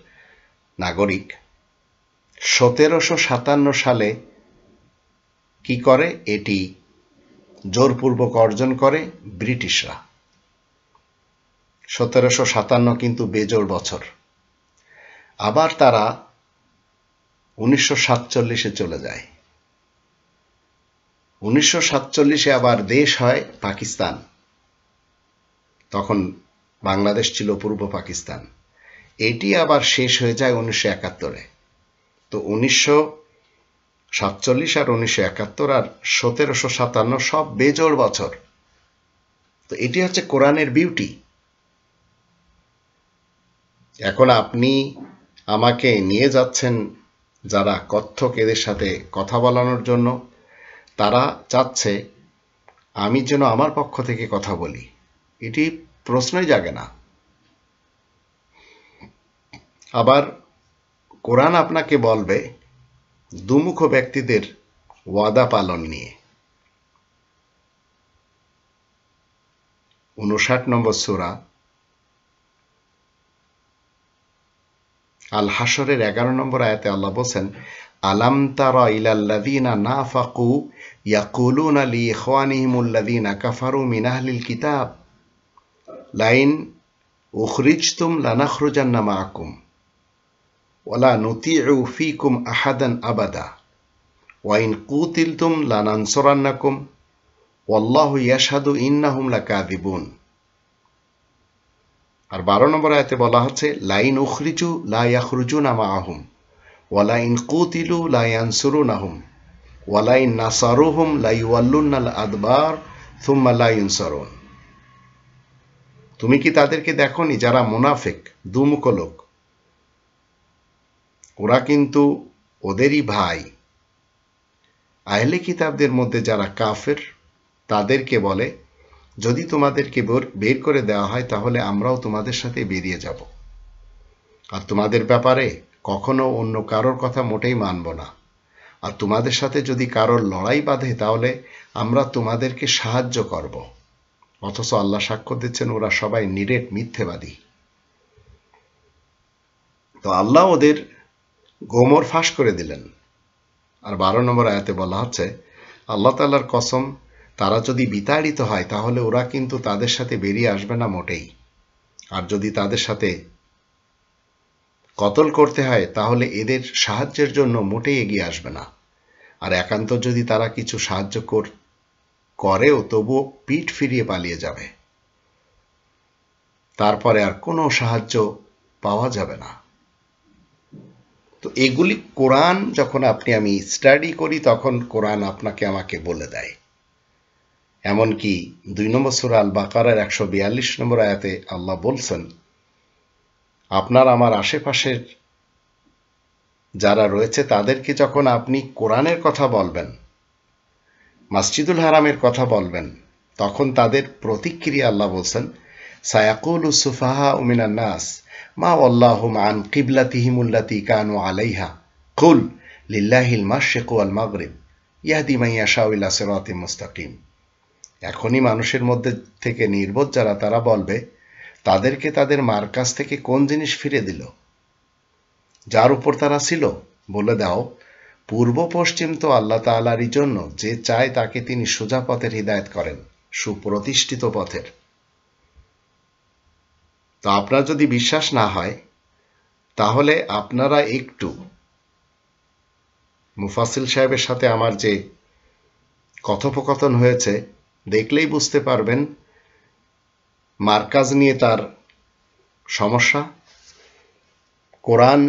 নাগরিক সতেরোশো সাতান্ন সালে কি করে এটি জোরপূর্বক অর্জন করে ব্রিটিশরা সতেরোশো সাতান্ন কিন্তু বেজোর বছর আবার তারা উনিশশো সাতচল্লিশে চলে যায় উনিশশো সাতচল্লিশে আবার দেশ হয় পাকিস্তান তখন বাংলাদেশ ছিল পূর্ব পাকিস্তান এটি আবার শেষ হয়ে যায় উনিশশো একাত্তরে তো উনিশশো সাতচল্লিশ আর উনিশশো একাত্তর আর সতেরোশো সাতান্ন সব বেজোর বছর তো এটি হচ্ছে কোরআনের বিউটি এখন আপনি আমাকে নিয়ে যাচ্ছেন যারা কথ্যক এদের সাথে কথা বলানোর জন্য তারা চাচ্ছে আমি যেন আমার পক্ষ থেকে কথা বলি এটি প্রশ্নই জাগে না আবার কোরআন আপনাকে বলবে দুমুখ ব্যক্তিদের ওয়াদা পালন নিয়ে উনষাট নম্বর সুরা আল হাসরের এগারো নম্বর আয়াতে আল্লাহ বলছেন আলাম তারা ইলাল্লাদিনা না ফাকু ইয়াকুলুন আলি ইখওয়ানিহিমুল্লাদিনা কাফারু মিনাহলিল কিতাব লাইন উখরিজতুম লানাখরুজান্না মাকুম ওলা নতি ফিকুম আহাদান আবাদা ওয়াইন কুতিলতুম লানানসরান্নাকুম ওয়াল্লাহু ইয়াশহাদু ইন্নাহুম কাদিবুন আর বারো নম্বর আয়তে বলা হচ্ছে লাইন উখরিজু লাইয়াখরুজু নামা আহম ওয়ালা কুতিলু কুতিলু লাইয়ানসুরু নাহুম ওয়ালা ইন লাই লাইওয়াল্লুন্নাল আদবার থুম্মা সরুন তুমি কি তাদেরকে নি যারা মুনাফেক দুমুখ লোক ওরা কিন্তু ওদেরই ভাই আহলে কিতাবদের মধ্যে যারা কাফের তাদেরকে বলে যদি তোমাদেরকে বের করে দেওয়া হয় তাহলে আমরাও তোমাদের সাথে বেরিয়ে যাব আর তোমাদের ব্যাপারে কখনো অন্য কারোর কথা মোটেই মানব না আর তোমাদের সাথে যদি কারোর লড়াই বাঁধে তাহলে আমরা তোমাদেরকে সাহায্য করব অথচ আল্লাহ সাক্ষ্য দিচ্ছেন ওরা সবাই নিরেট মিথ্যেবাদী তো আল্লাহ ওদের গোমর ফাঁস করে দিলেন আর বারো নম্বর আয়াতে বলা হচ্ছে আল্লাহ তাল্লার কসম তারা যদি বিতাড়িত হয় তাহলে ওরা কিন্তু তাদের সাথে বেরিয়ে আসবে না মোটেই আর যদি তাদের সাথে কতল করতে হয় তাহলে এদের সাহায্যের জন্য মোটেই এগিয়ে আসবে না আর একান্ত যদি তারা কিছু সাহায্য করেও তবুও পিঠ ফিরিয়ে পালিয়ে যাবে তারপরে আর কোনো সাহায্য পাওয়া যাবে না তো এগুলি কোরআন যখন আপনি আমি স্টাডি করি তখন কোরআন আপনাকে আমাকে বলে দেয় এমনকি দুই নম্বর সুরা আল বাকারের একশো বিয়াল্লিশ নম্বর আয়াতে আল্লাহ বলছেন আপনার আমার আশেপাশের যারা রয়েছে তাদেরকে যখন আপনি কোরআনের কথা বলবেন মাসজিদুল হারামের কথা বলবেন তখন তাদের প্রতিক্রিয়া আল্লাহ বলছেন সায়াকুল সুফাহা উমিনান নাস মা আল্লাহ মান তিহিমুল্লাতি কানু আলাইহা কুল লিল্লাহিল মাশেকু আল মাগরিব ইয়াহদি মাইয়া শাহ ইলা সিরাতিল মুস্তাকিম এখনই মানুষের মধ্যে থেকে নির্বোধ যারা তারা বলবে তাদেরকে তাদের মার কাছ থেকে কোন জিনিস ফিরে দিল যার উপর তারা ছিল বলে দাও পূর্ব পশ্চিম তো আল্লাহ তালারই জন্য যে চায় তাকে তিনি সোজা পথের হৃদায়ত করেন সুপ্রতিষ্ঠিত পথের তো আপনার যদি বিশ্বাস না হয় তাহলে আপনারা একটু মুফাসিল সাহেবের সাথে আমার যে কথোপকথন হয়েছে দেখলেই বুঝতে পারবেন মার্কাজ নিয়ে তার সমস্যা কোরআন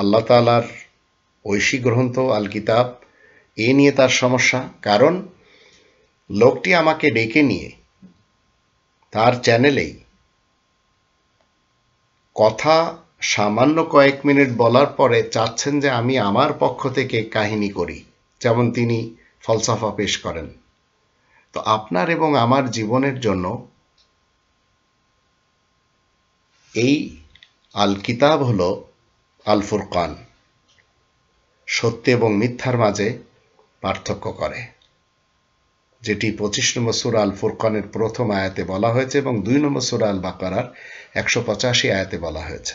আল্লাহ তালার ঐশী গ্রন্থ আল কিতাব এ নিয়ে তার সমস্যা কারণ লোকটি আমাকে ডেকে নিয়ে তার চ্যানেলেই কথা সামান্য কয়েক মিনিট বলার পরে চাচ্ছেন যে আমি আমার পক্ষ থেকে কাহিনী করি যেমন তিনি ফলসাফা পেশ করেন তো আপনার এবং আমার জীবনের জন্য এই আল কিতাব হল আল ফুরকান সত্য এবং মিথ্যার মাঝে পার্থক্য করে যেটি পঁচিশ নম্বর সুরা আল ফুরকানের প্রথম আয়াতে বলা হয়েছে এবং দুই নম্বর সুরা আল বাকারার একশো পঁচাশি আয়াতে বলা হয়েছে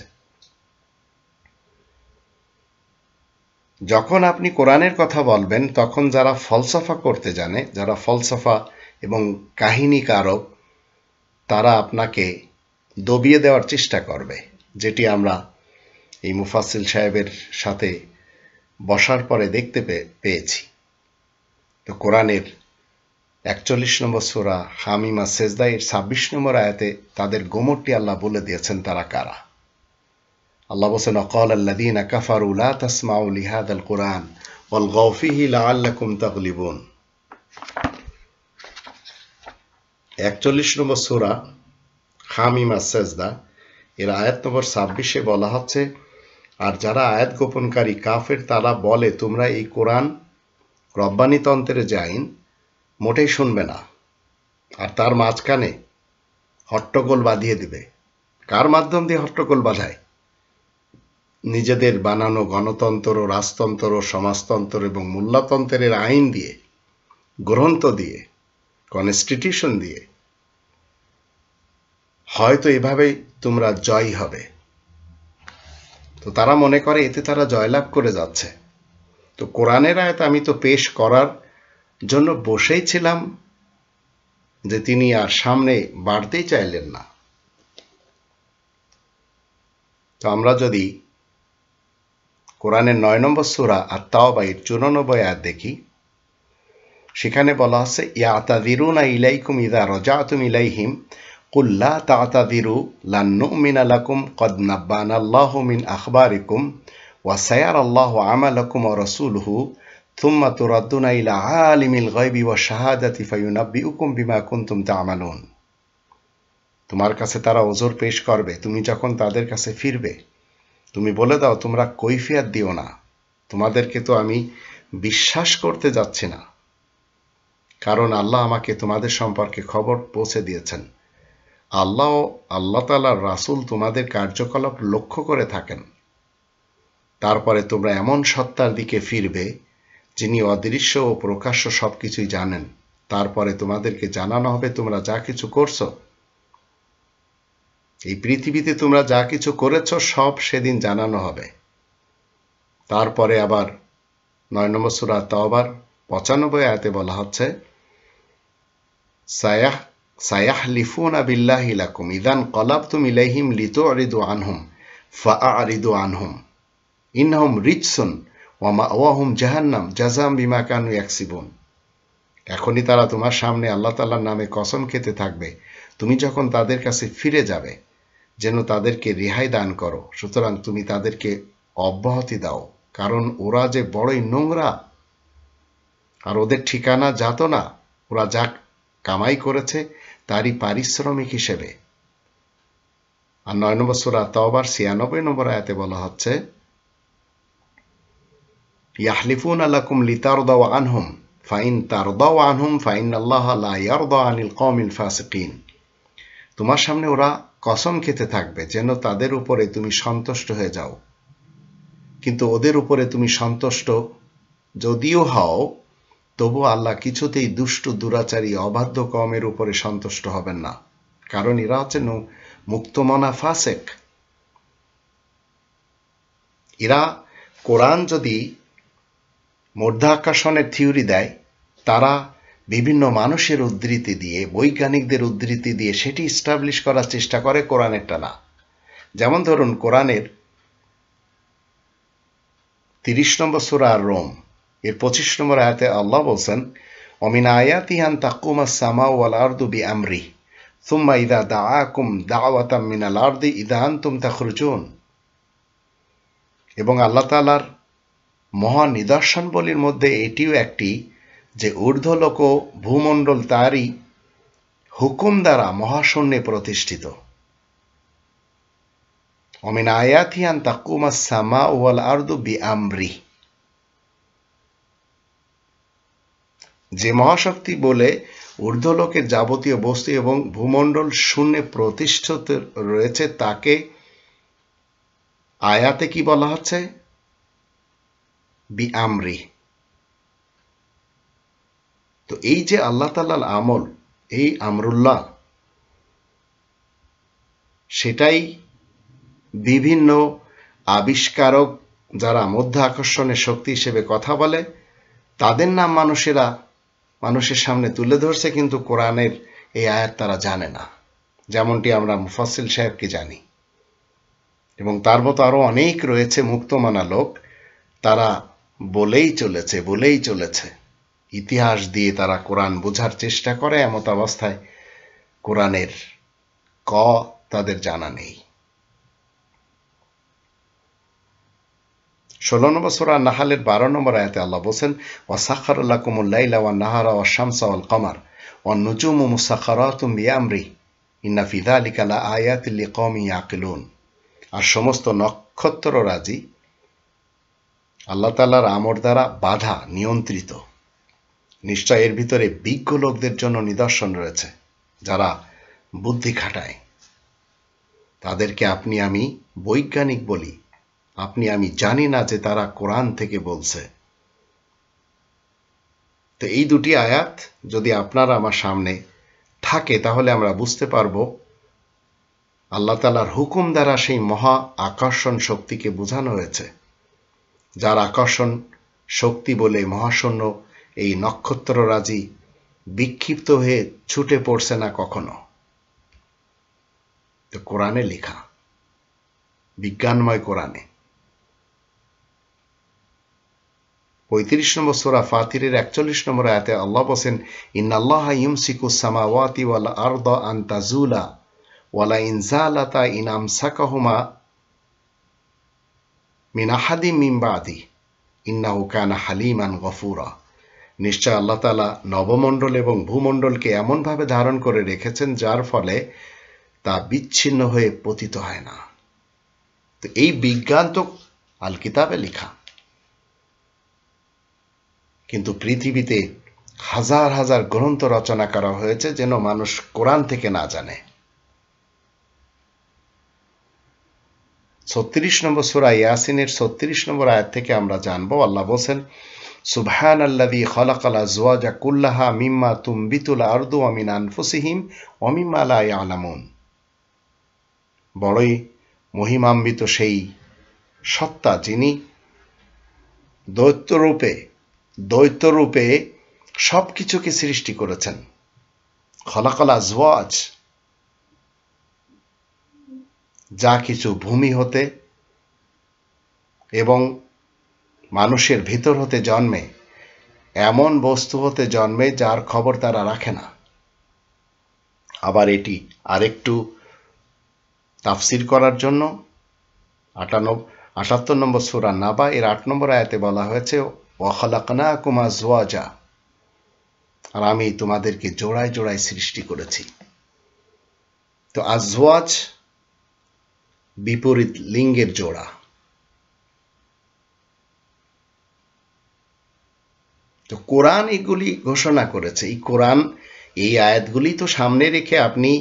যখন আপনি কোরআনের কথা বলবেন তখন যারা ফলসফা করতে জানে যারা ফলসফা এবং কাহিনীকারক তারা আপনাকে দবিয়ে দেওয়ার চেষ্টা করবে যেটি আমরা এই মুফাসিল সাহেবের সাথে বসার পরে দেখতে পেয়েছি তো কোরআনের একচল্লিশ নম্বর সোরা হামিমা সেজদা এর ছাব্বিশ নম্বর আয়াতে তাদের গোমরটি আল্লাহ বলে দিয়েছেন তারা কারা আল্লাহ বলছেন অকল আল্লাদিন কাফারু লা তাসমাউ লিহাদ আল কোরআন ওয়াল গৌফিহি লাআল্লাকুম তাগলিবুন একচল্লিশ নম্বর সুরা হামিমা সেজদা এর আয়াত নম্বর ছাব্বিশে বলা হচ্ছে আর যারা আয়াত গোপনকারী কাফের তারা বলে তোমরা এই কোরআন রব্বানী তন্ত্রের যে আইন মোটেই শুনবে না আর তার মাঝখানে হট্টগোল বাঁধিয়ে দিবে কার মাধ্যম দিয়ে হট্টগোল বাঁধায় নিজেদের বানানো গণতন্ত্র রাজতন্ত্র সমাজতন্ত্র এবং মূল্যতন্ত্রের আইন দিয়ে গ্রন্থ দিয়ে কনস্টিটিউশন দিয়ে হয়তো এভাবেই তোমরা জয় হবে তো তারা মনে করে এতে তারা জয়লাভ করে যাচ্ছে তো কোরআনের আয়াত আমি তো পেশ করার জন্য বসেই ছিলাম যে তিনি আর সামনে বাড়তেই চাইলেন না তো আমরা যদি কোরআনের নয় নম্বর সুরা আর তাওবাইয়ের চুরানব্বই আর দেখি সেখানে বলা আছে ইয়া আতাদিরু না ইলাইকুম ইদা রজা তুম ইলাইহিম কুল্লা দিরু লান্নু মিন আলাকুম কদ নাব্বান আল্লাহ মিন আখবারিকুম ওয়াসায়ার আল্লাহ আমালাকুম ও রসুলহু ثم تردون إلى عالم الغيب والشهادة فينبئكم বিমা كنتم تعملون তোমার কাছে তারা ওজোর পেশ করবে তুমি যখন তাদের কাছে ফিরবে তুমি বলে দাও তোমরা কৈফিয়াত দিও না তোমাদেরকে তো আমি বিশ্বাস করতে যাচ্ছি না কারণ আল্লাহ আমাকে তোমাদের সম্পর্কে খবর পৌঁছে দিয়েছেন আল্লাহ আল্লাহ তালার রাসুল তোমাদের কার্যকলাপ লক্ষ্য করে থাকেন তারপরে তোমরা এমন সত্তার দিকে ফিরবে যিনি অদৃশ্য ও প্রকাশ্য সব কিছুই জানেন তারপরে তোমাদেরকে জানানো হবে তোমরা যা কিছু করছো এই পৃথিবীতে তোমরা যা কিছু করেছ সব সেদিন জানানো হবে তারপরে আবার নয় নম্বর সুরা আবার পঁচানব্বই আয়তে বলা হচ্ছে সায়াহ সায়াহ লিফুন আবিল্লাহ ইলাকুম ইদান কলাব তুম ইলাইহিম লিতো আরিদু আনহুম ফা আরিদু আনহুম ইনহম রিচসুন ওয়ামা ওয়াহুম জাহান্নাম জাজাম বিমা কানু ইয়াকসিবুন এখনই তারা তোমার সামনে আল্লাহ তাল্লার নামে কসম খেতে থাকবে তুমি যখন তাদের কাছে ফিরে যাবে যেন তাদেরকে রেহাই দান করো সুতরাং তুমি তাদেরকে অব্যাহতি দাও কারণ ওরা যে বড়ই নোংরা আর ওদের ঠিকানা যাত না ওরা যা কামাই করেছে তারই পারিশ্রমিক হিসেবে আর নয় নম্বর সুরা তবার ছিয়ানব্বই নম্বর আয়াতে বলা হচ্ছে ইয়াহলিফুন আলাকুম লিতার দাও আনহুম ফাইন তার দাও আনহুম ফাইন আল্লাহ আনিল কমিল ফাসিকিন তোমার সামনে ওরা কসম খেতে থাকবে যেন তাদের উপরে তুমি সন্তুষ্ট হয়ে যাও কিন্তু ওদের উপরে তুমি সন্তুষ্ট যদিও হও তবু আল্লাহ কিছুতেই দুষ্ট দুরাচারী অবাধ্য কমের উপরে সন্তুষ্ট হবেন না কারণ এরা হচ্ছে মুক্তমনা ফাসেক এরা কোরআন যদি মধ্যাকর্ষণের থিওরি দেয় তারা বিভিন্ন মানুষের উদ্ধৃতি দিয়ে বৈজ্ঞানিকদের উদ্ধৃতি দিয়ে সেটি স্টাবলিশ করার চেষ্টা করে কোরআনের টানা যেমন ধরুন কোরআনের তিরিশ নম্বর সুরা রোম এর পঁচিশ নম্বর আয়াতে আল্লাহ বলছেন অমিন আয়াতিহান তাকুমা সামা ওয়াল আর্দু বি আমরি সুম্মা ইদা দা আকুম দাওয়াতাম মিনাল আর্দি ইদাহান তুম তাখরুজুন এবং আল্লাহ তালার মহা বলির মধ্যে এটিও একটি যে ঊর্ধ্বলোক ভূমণ্ডল তারই হুকুম দ্বারা মহাশূন্যে প্রতিষ্ঠিত অমিন আয়াথিয়ান তাকুমা সামা ওয়াল আর্দু বি আমরি যে মহাশক্তি বলে ঊর্ধ্বলোকের যাবতীয় বস্তু এবং ভূমণ্ডল শূন্যে প্রতিষ্ঠিত রয়েছে তাকে আয়াতে কি বলা হচ্ছে বি আমরি তো এই যে আল্লাহ তাল্লাল আমল এই আমরুল্লাহ সেটাই বিভিন্ন আবিষ্কারক যারা মধ্য আকর্ষণের শক্তি হিসেবে কথা বলে তাদের নাম মানুষেরা মানুষের সামনে তুলে ধরছে কিন্তু কোরআনের এই আয়াত তারা জানে না যেমনটি আমরা মুফাসিল সাহেবকে জানি এবং তার মতো আরও অনেক রয়েছে মুক্তমানা লোক তারা বলেই চলেছে বলেই চলেছে ইতিহাস দিয়ে তারা কোরআন বোঝার চেষ্টা করে এমত অবস্থায় কোরআনের ক তাদের জানা নেই ষোলো নম্বর সুরা নাহালের বারো নম্বর আয়তে আল্লাহ বলছেন ওয়াসাখার কুমুল্লাইলা ওয়া নাহারা ওয়া শামসা ওয়াল কমার ওয়া নুজুম তুমি আমরি ইন্না ফি যালিকা আয়াত আয়াতিল কম ইয়াকলুন আর সমস্ত নক্ষত্র রাজি আল্লাহ তাআলার আমর দ্বারা বাধা নিয়ন্ত্রিত নিশ্চয় এর ভিতরে বিজ্ঞ লোকদের জন্য নিদর্শন রয়েছে যারা বুদ্ধি খাটায় তাদেরকে আপনি আমি বৈজ্ঞানিক বলি আপনি আমি জানি না যে তারা কোরআন থেকে বলছে তো এই দুটি আয়াত যদি আপনার আমার সামনে থাকে তাহলে আমরা বুঝতে পারব আল্লাহ তালার হুকুম দ্বারা সেই মহা আকর্ষণ শক্তিকে বোঝানো হয়েছে যার আকর্ষণ শক্তি বলে মহাশূন্য এই নক্ষত্ররাজি বিক্ষিপ্ত হয়ে ছুটে পড়ছে না কখনো তো কোরআনে লেখা বিজ্ঞানময় কোরআনে পঁয়ত্রিশ নম্বর সোরা ফাতিরের একচল্লিশ নম্বর আয়াতে আল্লাহ বসেন ইন্নাল্লাহ ইমসিকু সামাওয়াতি ওয়ালা আরদ আন তাজুলা ওয়ালা ইনজালাতা ইনাম সাকাহুমা মিনাহাদি মিম্বাদি ইন্নাহু কানা হালিমান গফুরা নিশ্চয় আল্লাহ তালা নবমণ্ডল এবং ভূমণ্ডলকে এমনভাবে ধারণ করে রেখেছেন যার ফলে তা বিচ্ছিন্ন হয়ে পতিত হয় না তো এই বিজ্ঞান তো আল কিতাবে লেখা কিন্তু পৃথিবীতে হাজার হাজার গ্রন্থ রচনা করা হয়েছে যেন মানুষ কোরআন থেকে না জানে ছত্রিশ নম্বর সুরা ইয়াসিনের ছত্রিশ নম্বর আয়াত থেকে আমরা জানবো আল্লাহ বলছেন সুবহান আল্লাদি খলাকাল আজওয়াজা কুল্লাহা মিম্মা বিতুল আর্দু অমিন আনফুসিহিম অমিম্মা আলামুন বড়ই মহিমাম্বিত সেই সত্তা যিনি দৈত্যরূপে দৈত্যরূপে সব কিছুকে সৃষ্টি করেছেন খলাকল আজওয়াজ যা কিছু ভূমি হতে এবং মানুষের ভিতর হতে জন্মে এমন বস্তু হতে জন্মে যার খবর তারা রাখে না আবার এটি আরেকটু তাফসির করার জন্য আটানব্বই আটাত্তর নম্বর সুরা নাবা এর আট নম্বর আয়াতে বলা হয়েছে ওয়াখালাকনা কুমা জোয়াজা আর আমি তোমাদেরকে জোড়ায় জোড়ায় সৃষ্টি করেছি তো আজওয়াজ বিপরীত লিঙ্গের জোড়া তো কোরআন এগুলি ঘোষণা করেছে এই কোরআন এই আয়াতগুলি তো সামনে রেখে আপনি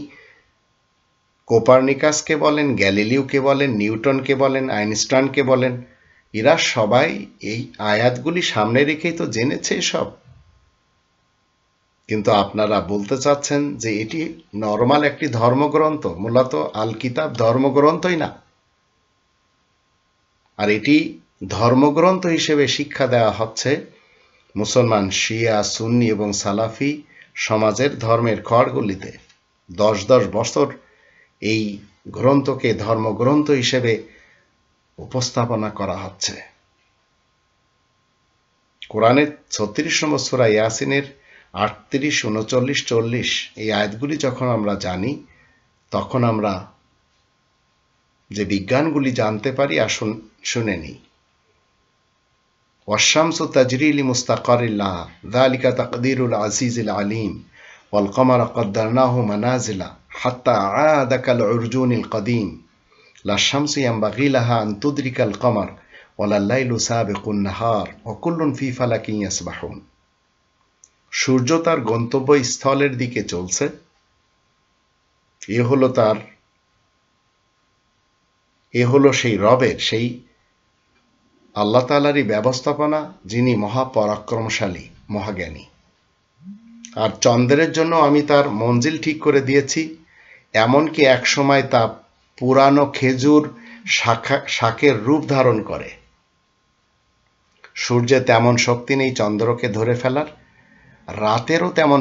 কোপারনিকাসকে বলেন গ্যালিলিওকে বলেন নিউটনকে বলেন আইনস্টানকে বলেন এরা সবাই এই আয়াতগুলি সামনে রেখেই তো জেনেছে সব কিন্তু আপনারা বলতে চাচ্ছেন যে এটি নর্মাল একটি ধর্মগ্রন্থ মূলত আল কিতাব ধর্মগ্রন্থই না আর এটি ধর্মগ্রন্থ হিসেবে শিক্ষা দেওয়া হচ্ছে মুসলমান শিয়া সুন্নি এবং সালাফি সমাজের ধর্মের খড়গুলিতে দশ দশ বছর এই গ্রন্থকে ধর্মগ্রন্থ হিসেবে উপস্থাপনা করা হচ্ছে কোরআনের ছত্রিশ নম্বর সুরা ইয়াসিনের আটত্রিশ উনচল্লিশ চল্লিশ এই আয়াতগুলি যখন আমরা জানি তখন আমরা যে বিজ্ঞানগুলি জানতে পারি আসুন শুনে নিই والشمس تجري لمستقر لها ذلك تقدير العزيز العليم والقمر قدرناه منازل حتى عاد كالعرجون القديم لا الشمس ينبغي لها أن تدرك القمر ولا الليل سابق النهار وكل في فلك يسبحون সূর্য তার গন্তব্য স্থলের দিকে চলছে এ হলো তার এ হলো সেই রবের সেই আল্লাহ তালারই ব্যবস্থাপনা যিনি মহাপরাক্রমশালী মহাজ্ঞানী আর চন্দ্রের জন্য আমি তার মঞ্জিল ঠিক করে দিয়েছি এমনকি একসময় তা পুরানো খেজুর শাখা শাকের রূপ ধারণ করে সূর্যে তেমন শক্তি নেই চন্দ্রকে ধরে ফেলার রাতেরও তেমন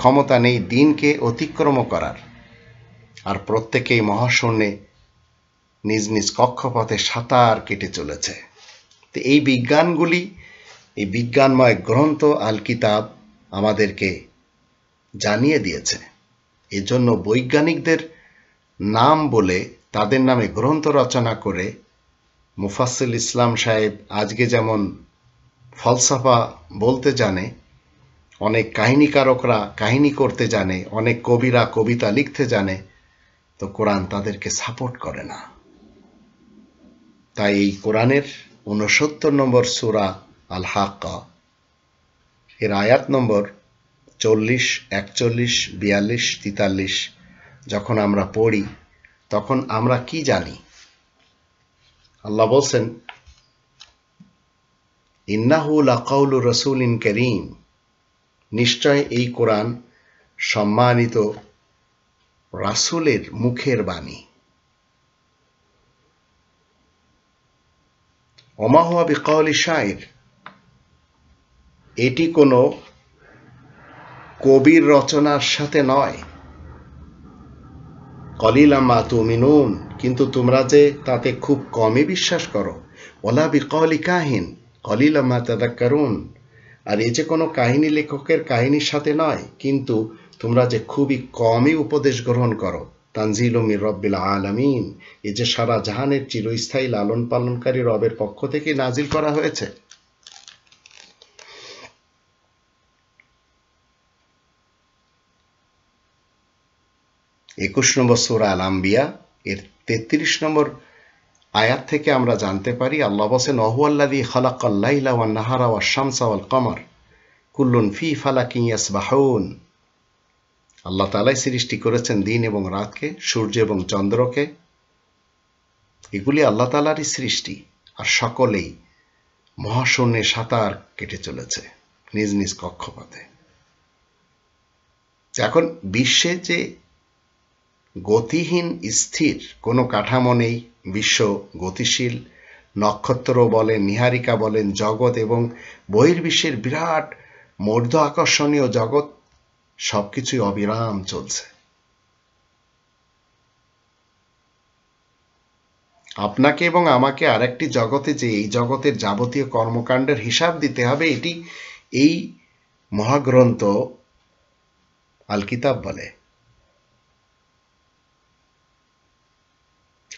ক্ষমতা নেই দিনকে অতিক্রম করার আর প্রত্যেকেই মহাশূন্যে নিজ নিজ কক্ষপথে সাঁতার কেটে চলেছে তো এই বিজ্ঞানগুলি এই বিজ্ঞানময় গ্রন্থ আল কিতাব আমাদেরকে জানিয়ে দিয়েছে এজন্য বৈজ্ঞানিকদের নাম বলে তাদের নামে গ্রন্থ রচনা করে মুফাসিল ইসলাম সাহেব আজকে যেমন ফলসাফা বলতে জানে অনেক কাহিনীকারকরা কাহিনী করতে জানে অনেক কবিরা কবিতা লিখতে জানে তো কোরআন তাদেরকে সাপোর্ট করে না তাই এই কোরআনের উনসত্তর নম্বর সুরা আল হাক্কা এর আয়াত নম্বর চল্লিশ একচল্লিশ বিয়াল্লিশ তিতাল্লিশ যখন আমরা পড়ি তখন আমরা কি জানি আল্লাহ বলছেন ইন্নাহুল আকাউল রসুল ইন করিম নিশ্চয় এই কোরআন সম্মানিত রাসুলের মুখের বাণী অমাহ বিকাউলি শায়ের এটি কোনো কবির রচনার সাথে নয় কলিলামা তুমিনুন কিন্তু তোমরা যে তাতে খুব কমই বিশ্বাস করো ওলা বিকলি কাহিন কলিলামা তাদাক্কারুন আর এ যে কোনো কাহিনী লেখকের কাহিনীর সাথে নয় কিন্তু তোমরা যে খুবই কমই উপদেশ গ্রহণ করো তানজিল মির রব্বিল আলামিন এ যে সারা জাহানের চিরস্থায়ী লালন পালনকারী রবের পক্ষ থেকে নাজিল করা হয়েছে একুশ নম্বর সুরা আল আম্বিয়া এর তেত্রিশ নম্বর আয়াত থেকে আমরা জানতে পারি আল্লাহ বসেন অহুয়াল্লাদি খালাক ওয়ান নাহারা ওয়া শামসা ওয়াল কমার কুল্লুন ফি ফালাকিয়াস বাহন আল্লাহ তালাই সৃষ্টি করেছেন দিন এবং রাতকে সূর্য এবং চন্দ্রকে এগুলি আল্লাহ তালারই সৃষ্টি আর সকলেই মহাশূন্যে সাঁতার কেটে চলেছে নিজ নিজ কক্ষপথে এখন বিশ্বে যে গতিহীন স্থির কোনো কাঠামো নেই বিশ্ব গতিশীল নক্ষত্র বলেন নিহারিকা বলেন জগৎ এবং বহির্বিশ্বের বিরাট মর্ধ আকর্ষণীয় জগৎ সবকিছুই অবিরাম চলছে আপনাকে এবং আমাকে আরেকটি জগতে যে এই জগতের যাবতীয় কর্মকাণ্ডের হিসাব দিতে হবে এটি এই মহাগ্রন্থ আল কিতাব বলে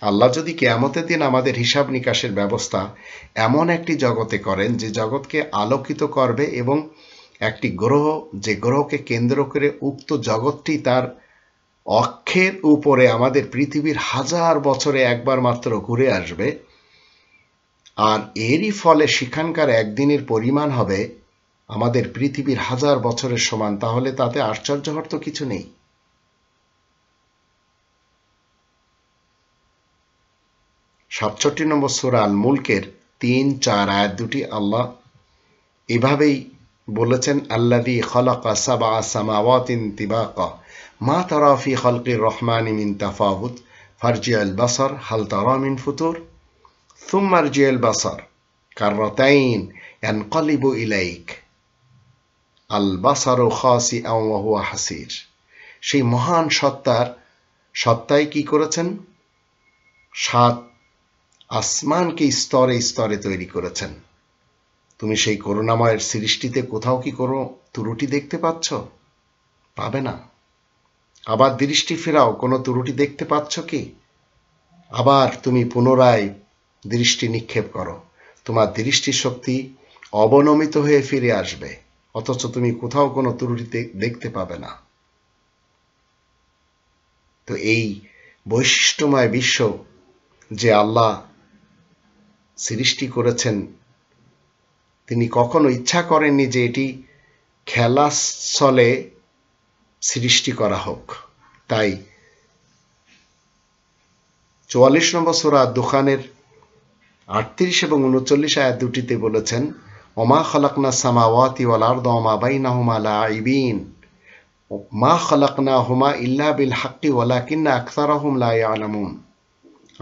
আল্লাহ যদি কেয়ামতের দিন আমাদের হিসাব নিকাশের ব্যবস্থা এমন একটি জগতে করেন যে জগৎকে আলোকিত করবে এবং একটি গ্রহ যে গ্রহকে কেন্দ্র করে উক্ত জগৎটি তার অক্ষের উপরে আমাদের পৃথিবীর হাজার বছরে একবার মাত্র ঘুরে আসবে আর এরই ফলে সেখানকার একদিনের পরিমাণ হবে আমাদের পৃথিবীর হাজার বছরের সমান তাহলে তাতে আশ্চর্য হওয়ার তো কিছু নেই সাতষট্টি নম্বর সুরাল মুলকের তিন চার আয়াত দুটি আল্লাহ এভাবেই বলেছেন আল্লাদি খলাকা সাবা সামাওয়াতিন তিবাকা মা তারা ফি খলকির রহমান মিন তাফাহুত ফারজিয়াল বাসার হাল তারা মিন ফুতুর থুম্মার জিয়াল বাসার এন ইয়ানকলিবু ইলাইক আল ও খাসি ওয়াহুয়া হাসির সেই মহান সত্তার সত্তায় কি করেছেন সাত আসমানকে স্তরে স্তরে তৈরি করেছেন তুমি সেই করুণাময়ের সৃষ্টিতে কোথাও কি কোনো ত্রুটি দেখতে পাচ্ছ পাবে না আবার দৃষ্টি ফেরাও কোনো ত্রুটি দেখতে পাচ্ছ কি আবার তুমি পুনরায় দৃষ্টি নিক্ষেপ করো তোমার দৃষ্টি শক্তি অবনমিত হয়ে ফিরে আসবে অথচ তুমি কোথাও কোনো ত্রুটিতে দেখতে পাবে না তো এই বৈশিষ্ট্যময় বিশ্ব যে আল্লাহ সৃষ্টি করেছেন তিনি কখনো ইচ্ছা করেননি যে এটি খেলাস্থলে সৃষ্টি করা হোক তাই চুয়াল্লিশ নম্বর সোরা দোকানের আটত্রিশ এবং উনচল্লিশ আয়াত দুটিতে বলেছেন ওমা খলাকনা সামাওয়াতি ওয়াল আরদ লাইবিন মা খলাকনা হুমা ইল্লা বিল হাক্কি ওয়ালাকিন্না আকসারাহুম লা আলামুন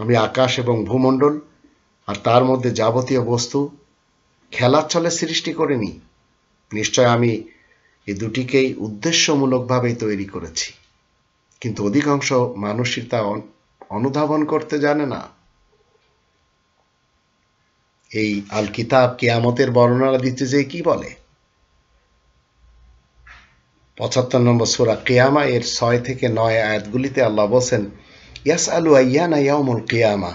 আমি আকাশ এবং ভূমণ্ডল আর তার মধ্যে যাবতীয় বস্তু খেলার ছলে সৃষ্টি করিনি নিশ্চয় আমি এ দুটিকেই উদ্দেশ্যমূলকভাবেই তৈরি করেছি কিন্তু অধিকাংশ মানুষই তা অনুধাবন করতে জানে না এই আল কিতাব কেয়ামতের বর্ণনা দিতে যে কি বলে পঁচাত্তর নম্বর সুরা কেয়ামা এর ছয় থেকে নয় আয়াতগুলিতে আল্লাহ বলছেন ইয়াস আলু আয়ানা ইয়ামুল কেয়ামা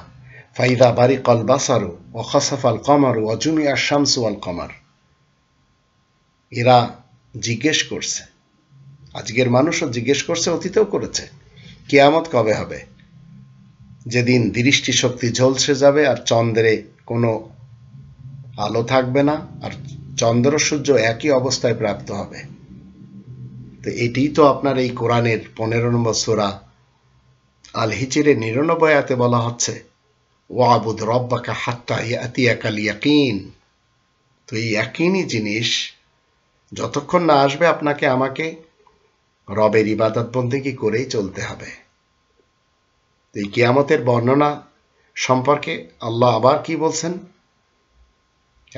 ফাইদা বারিক আল বাসারু ও খসাফ আল কমারু অজুমিয়া শামসু আল কমার এরা জিজ্ঞেস করছে আজকের মানুষও জিজ্ঞেস করছে অতীতেও করেছে কেয়ামত কবে হবে যেদিন দৃষ্টি শক্তি ঝলসে যাবে আর চন্দ্রে কোনো আলো থাকবে না আর চন্দ্র সূর্য একই অবস্থায় প্রাপ্ত হবে তো এটি তো আপনার এই কোরআনের পনেরো নম্বর সোরা আল হিচিরে নিরানব্বয়াতে বলা হচ্ছে ওয়াবুদ রব্বাকা হাত্তা ইয়াতিয়াকাল ইয়াকিন তো এই একইনই জিনিস যতক্ষণ না আসবে আপনাকে আমাকে রবের ইবাদত বন্দিগি করেই চলতে হবে এই কিয়ামতের বর্ণনা সম্পর্কে আল্লাহ আবার কি বলছেন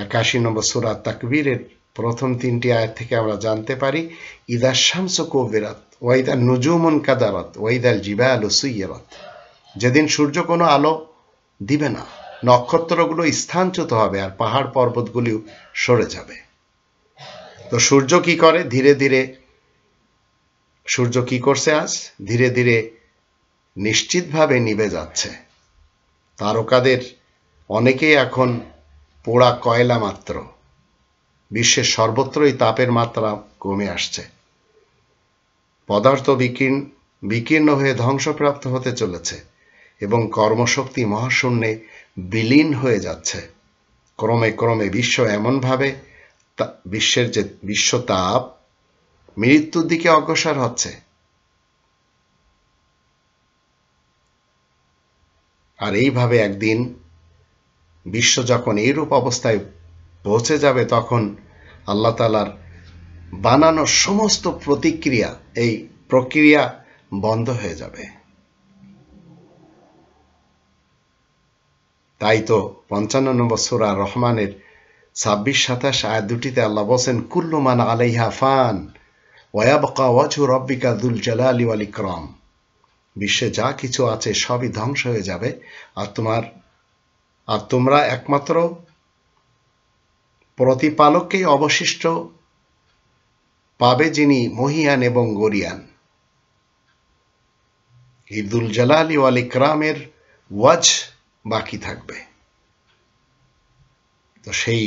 একাশি নম্বর সুরা তাকবীরের প্রথম তিনটি আয়াত থেকে আমরা জানতে পারি ইদা শামসু কবিরাত ওয়াইদা নুজুমুন কাদারত ওয়াইদাল জিবা আলু সুইয়ারত যেদিন সূর্য কোনো আলো দিবে না নক্ষত্রগুলো স্থানচ্যুত হবে আর পাহাড় পর্বতগুলিও সরে যাবে তো সূর্য কি করে ধীরে ধীরে সূর্য কি করছে আজ ধীরে ধীরে নিশ্চিতভাবে নিবে যাচ্ছে তারকাদের অনেকেই এখন পোড়া কয়লা মাত্র বিশ্বের সর্বত্রই তাপের মাত্রা কমে আসছে পদার্থ বিকীর্ণ বিকীর্ণ হয়ে ধ্বংসপ্রাপ্ত হতে চলেছে এবং কর্মশক্তি মহাশূন্যে বিলীন হয়ে যাচ্ছে ক্রমে ক্রমে বিশ্ব এমনভাবে বিশ্বের যে বিশ্বতাপ মৃত্যুর দিকে অগ্রসর হচ্ছে আর এইভাবে একদিন বিশ্ব যখন এইরূপ অবস্থায় পৌঁছে যাবে তখন আল্লাহ তালার বানানো সমস্ত প্রতিক্রিয়া এই প্রক্রিয়া বন্ধ হয়ে যাবে তাই তো পঞ্চান্ন নম্বর সুরা রহমানের ছাব্বিশ সাতাশ আয়াত দুটিতে আল্লাহ বলছেন কুল্লুমান আলাইহা ফান ওয়াবকা ওয়াজু রব্বিকা দুল জালালি আলী ক্রম বিশ্বে যা কিছু আছে সবই ধ্বংস হয়ে যাবে আর তোমার আর তোমরা একমাত্র প্রতিপালককেই অবশিষ্ট পাবে যিনি মহিয়ান এবং গরিয়ান ঈদুল জালালি আলী ক্রামের ওয়াজ বাকি থাকবে তো সেই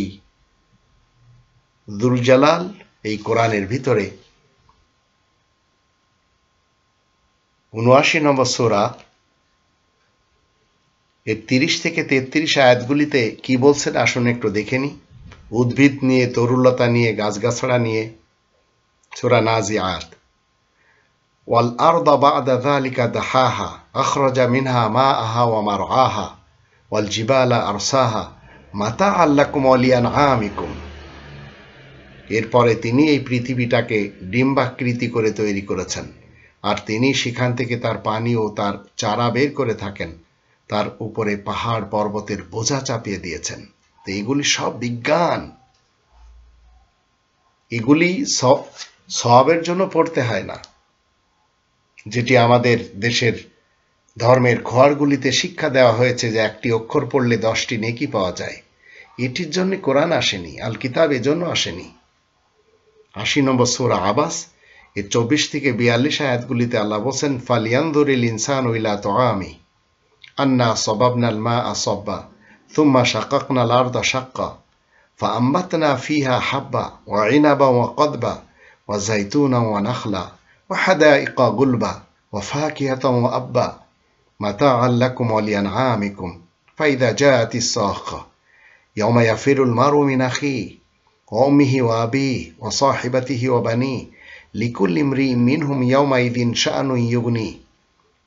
দুলজালাল এই কোরআনের ভিতরে উনআশি নম্বর সোরা এর তিরিশ থেকে তেত্রিশ আয়াতগুলিতে কি বলছেন আসুন একটু দেখে নি উদ্ভিদ নিয়ে তরুলতা নিয়ে গাছগাছড়া নিয়ে সোরা নাজি আয়াত ওয়াল আর দা বা হা আখরজা মিনহা মা আহা ও আমার আহা আরসাহা মাতা আমিকুম এরপরে তিনি এই পৃথিবীটাকে ডিম্বাকৃতি করে তৈরি করেছেন আর তিনি সেখান থেকে তার পানি ও তার চারা বের করে থাকেন তার উপরে পাহাড় পর্বতের বোঝা চাপিয়ে দিয়েছেন তো এগুলি সব বিজ্ঞান এগুলি সব সবের জন্য পড়তে হয় না যেটি আমাদের দেশের ধর্মের ঘরগুলিতে শিক্ষা দেওয়া হয়েছে যে একটি অক্ষর পড়লে দশটি নেকি পাওয়া যায় এটির জন্য কোরআন আসেনি আল কিতাব এজন্য আসেনি আশি নম্বর সোরা আবাস এর চব্বিশ থেকে বিয়াল্লিশ আয়াতগুলিতে আল্লাহ বলছেন ফালিয়ান্দরিল ইনসান উইলা তো আমি আন্না সবাবনাল মা আসব্বা থুম্মা শাকাকনাল দা শাক্কা ও নাখলা ও হাদা ইকা গুলবা ও ফাহা কিহাতা ও আব্বা متاعا لكم ولأنعامكم فإذا جاءت الصاخة يوم يفر المرء من أخيه وأمه وأبيه وصاحبته وبنيه لكل امرئ منهم يومئذ شأن يغنيه